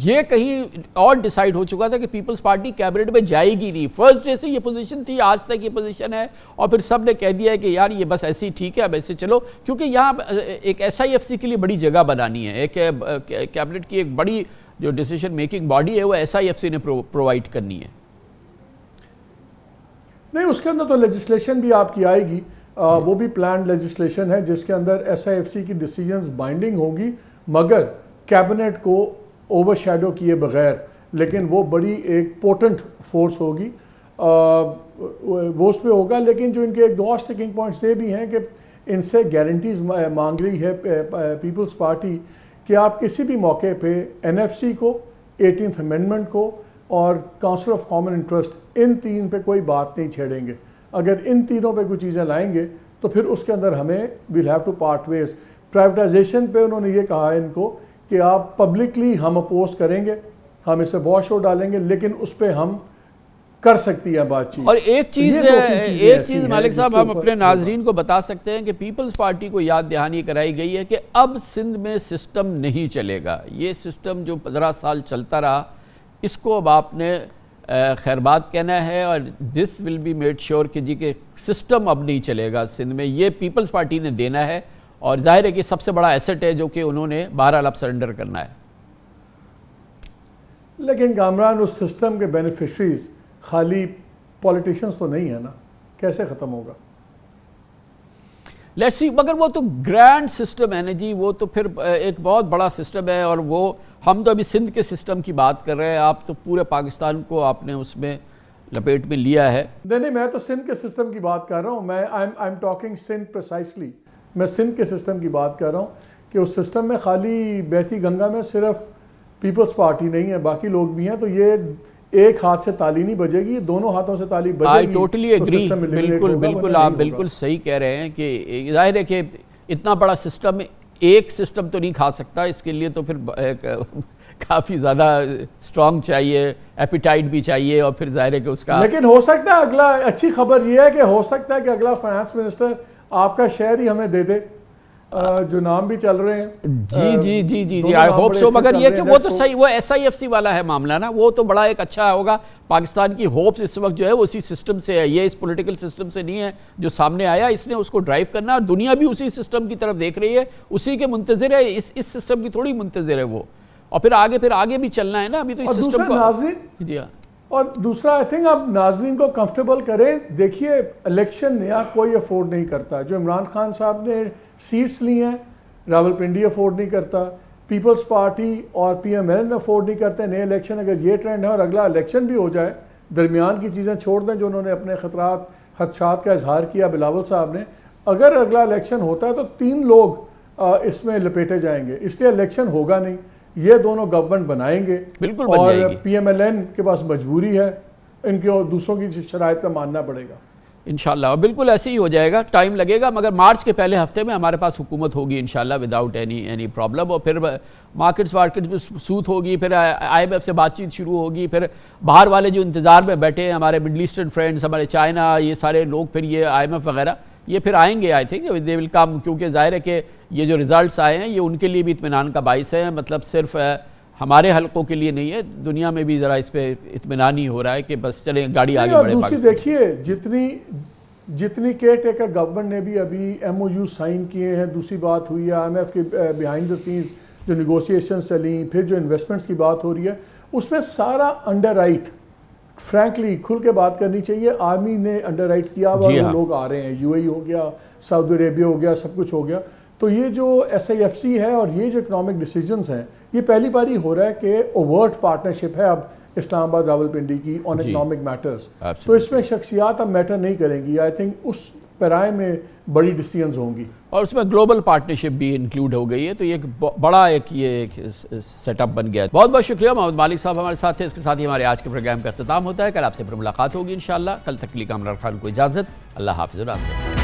ये कहीं और डिसाइड हो चुका था कि पीपल्स पार्टी कैबिनेट में जाएगी नहीं फर्स्ट डे से ये पोजीशन थी आज तक ये पोजीशन है और फिर सब ने कह दिया है कि यार ये बस ऐसी ठीक है अब ऐसे चलो क्योंकि यहाँ एक एसआईएफसी के लिए बड़ी जगह बनानी है एक कैबिनेट की एक बड़ी जो डिसीजन मेकिंग बॉडी है वो एस ने प्रोवाइड करनी है नहीं उसके अंदर तो लेजिस्लेशन भी आपकी आएगी आ, वो भी प्लान लेजिस्लेशन है जिसके अंदर एस आई एफ सी की डिसीजन बाइंडिंग होगी मगर कैबिनेट को शेडो किए बगैर लेकिन वो बड़ी एक पोर्टेंट फोर्स होगी वो उस पर होगा लेकिन जो इनके एक दो स्टिकिंग पॉइंट्स ये भी हैं कि इनसे गारंटीज मांग रही है पीपल्स पार्टी कि आप किसी भी मौके पे एनएफसी को एटीन अमेंडमेंट को और काउंसिल ऑफ कॉमन इंटरेस्ट इन तीन पे कोई बात नहीं छेड़ेंगे अगर इन तीनों पे कोई चीज़ें लाएंगे तो फिर उसके अंदर हमें we'll have to part ways privatisation पे उन्होंने ये कहा है इनको कि आप पब्लिकली हम अपोज करेंगे हम इसे बहुत हो डालेंगे लेकिन उस पर हम कर सकती है बातचीत और एक चीज तो एक चीज मालिक साहब हम अपने हाँ। नाजरीन को बता सकते हैं कि पीपल्स पार्टी को याद दहानी कराई गई है कि अब सिंध में सिस्टम नहीं चलेगा ये सिस्टम जो पंद्रह साल चलता रहा इसको अब आपने खैरबाद कहना है और this will be made sure कि जी के सिस्टम अब नहीं चलेगा सिंध में ये पीपल्स पार्टी ने देना है और जाहिर है कि सबसे बड़ा एसेट है जो कि उन्होंने बहरहाल अब सरेंडर करना है लेकिन कामरान उस सिस्टम के बेनिफिशरीज़ खाली पॉलिटिशियंस तो नहीं है ना कैसे ख़त्म होगा लेट्स सी मगर वो तो ग्रैंड सिस्टम है ना जी वो तो फिर एक बहुत बड़ा सिस्टम है और वो हम तो अभी सिंध के सिस्टम की बात कर रहे हैं आप तो पूरे पाकिस्तान को आपने उसमें लपेट में लिया है नहीं नहीं मैं तो सिंध के सिस्टम की बात कर रहा हूँ मैं I am I am talking Sindh precisely मैं सिंध के सिस्टम की बात कर रहा हूँ कि उस सिस्टम में खाली बैती गंगा में सिर्फ पीपल्स पार्टी नहीं है बाकी लोग भी हैं तो ये एक हाथ से ताली नहीं बजेगी दोनों हाथों से ताली बजेगी टोटली तो एग्री बिल्कुल बिल्कुल आप बिल्कुल सही कह रहे हैं कि जाहिर है कि इतना बड़ा सिस्टम एक सिस्टम तो नहीं खा सकता इसके लिए तो फिर काफ़ी ज़्यादा स्ट्रॉन्ग चाहिए एपिटाइट भी चाहिए और फिर जाहिर है कि उसका लेकिन हो सकता है अगला अच्छी खबर यह है कि हो सकता है कि अगला फाइनेंस मिनिस्टर आपका शेयर ही हमें दे दे जो नाम भी चल रहे हैं जी जी जी जी जी आई होप सो मगर ये कि वो तो सही वो एस आई एफ सी वाला है मामला ना वो तो बड़ा एक अच्छा होगा पाकिस्तान की होप्स इस वक्त जो है वो उसी सिस्टम से है ये इस पॉलिटिकल सिस्टम से नहीं है जो सामने आया इसने उसको ड्राइव करना और दुनिया भी उसी सिस्टम की तरफ देख रही है उसी के मुंतजर है इस इस सिस्टम की थोड़ी मुंतजर है वो और फिर आगे फिर आगे भी चलना है ना अभी तो इस सिस्टम को जी हाँ और दूसरा आई थिंक आप नाजरीन को कंफर्टेबल करें देखिए इलेक्शन नया कोई अफोर्ड नहीं करता जो इमरान खान साहब ने सीट्स ली हैं रावलपिंडी अफोर्ड नहीं करता पीपल्स पार्टी और पी एम एल अफोर्ड नहीं करते नए इलेक्शन अगर ये ट्रेंड है और अगला इलेक्शन भी हो जाए दरमियान की चीज़ें छोड़ दें जो उन्होंने अपने ख़तरा खदशात का इजहार किया बिलावल साहब ने अगर अगला इलेक्शन होता है तो तीन लोग इसमें लपेटे जाएंगे इसलिए इलेक्शन होगा नहीं ये दोनों गवर्नमेंट बनाएंगे बिल्कुल और पीएमएलएन के पास मजबूरी है इनके और दूसरों की शरात पर मानना पड़ेगा इन बिल्कुल ऐसे ही हो जाएगा टाइम लगेगा मगर मार्च के पहले हफ्ते में हमारे पास हुकूमत होगी इन विदाउट एनी एनी प्रॉब्लम और फिर मार्केट्स वार्केट्स में सूत होगी फिर आईएमएफ से बातचीत शुरू होगी फिर बाहर वाले जो इंतज़ार में बैठे हैं हमारे मिडल ईस्टर्न फ्रेंड्स हमारे चाइना ये सारे लोग फिर ये आईएमएफ वगैरह ये फिर आएंगे I think they will come क्योंकि ज़ाहिर है कि ये जो रिज़ल्ट आए हैं ये उनके लिए भी इतमान का बायस है मतलब सिर्फ हमारे हलकों के लिए नहीं है दुनिया में भी ज़रा इस पर इतमान ही हो रहा है कि बस चले गाड़ी आगे बढ़े दूसरी देखिए जितनी जितनी केयर टेकर गवर्नमेंट ने भी अभी एम ओ यू साइन किए हैं दूसरी बात हुई है एम एफ के बिहाइंड द सीन्स जो निगोसिएशन चली फिर जो इन्वेस्टमेंट्स की बात हो रही है उसमें सारा अंडर राइट फ्रैंकली खुल के बात करनी चाहिए आर्मी ने अंडर राइट किया हुआ हाँ। लोग आ रहे हैं यू e हो गया सऊदी अरेबिया हो गया सब कुछ हो गया तो ये जो एस है और ये जो इकनॉमिक डिसीजंस हैं ये पहली बार ही हो रहा है कि ओवर्ट पार्टनरशिप है अब इस्लामाबाद रावलपिंडी की ऑन इकनॉमिक मैटर्स तो इसमें शख्सियात अब मैटर नहीं करेंगी आई थिंक उस पैराए में बड़ी डिसीजंस होंगी और उसमें ग्लोबल पार्टनरशिप भी इंक्लूड हो गई है तो ये बड़ा एक ये एक सेटअप बन गया है बहुत बहुत शुक्रिया मोहम्मद मालिक साहब हमारे साथ थे इसके साथ ही हमारे आज के प्रोग्राम का अख्ताम होता है कल आपसे फिर मुलाकात होगी इन कल तक के लिए कामरान खान को इजाज़त अल्लाह हाफिज़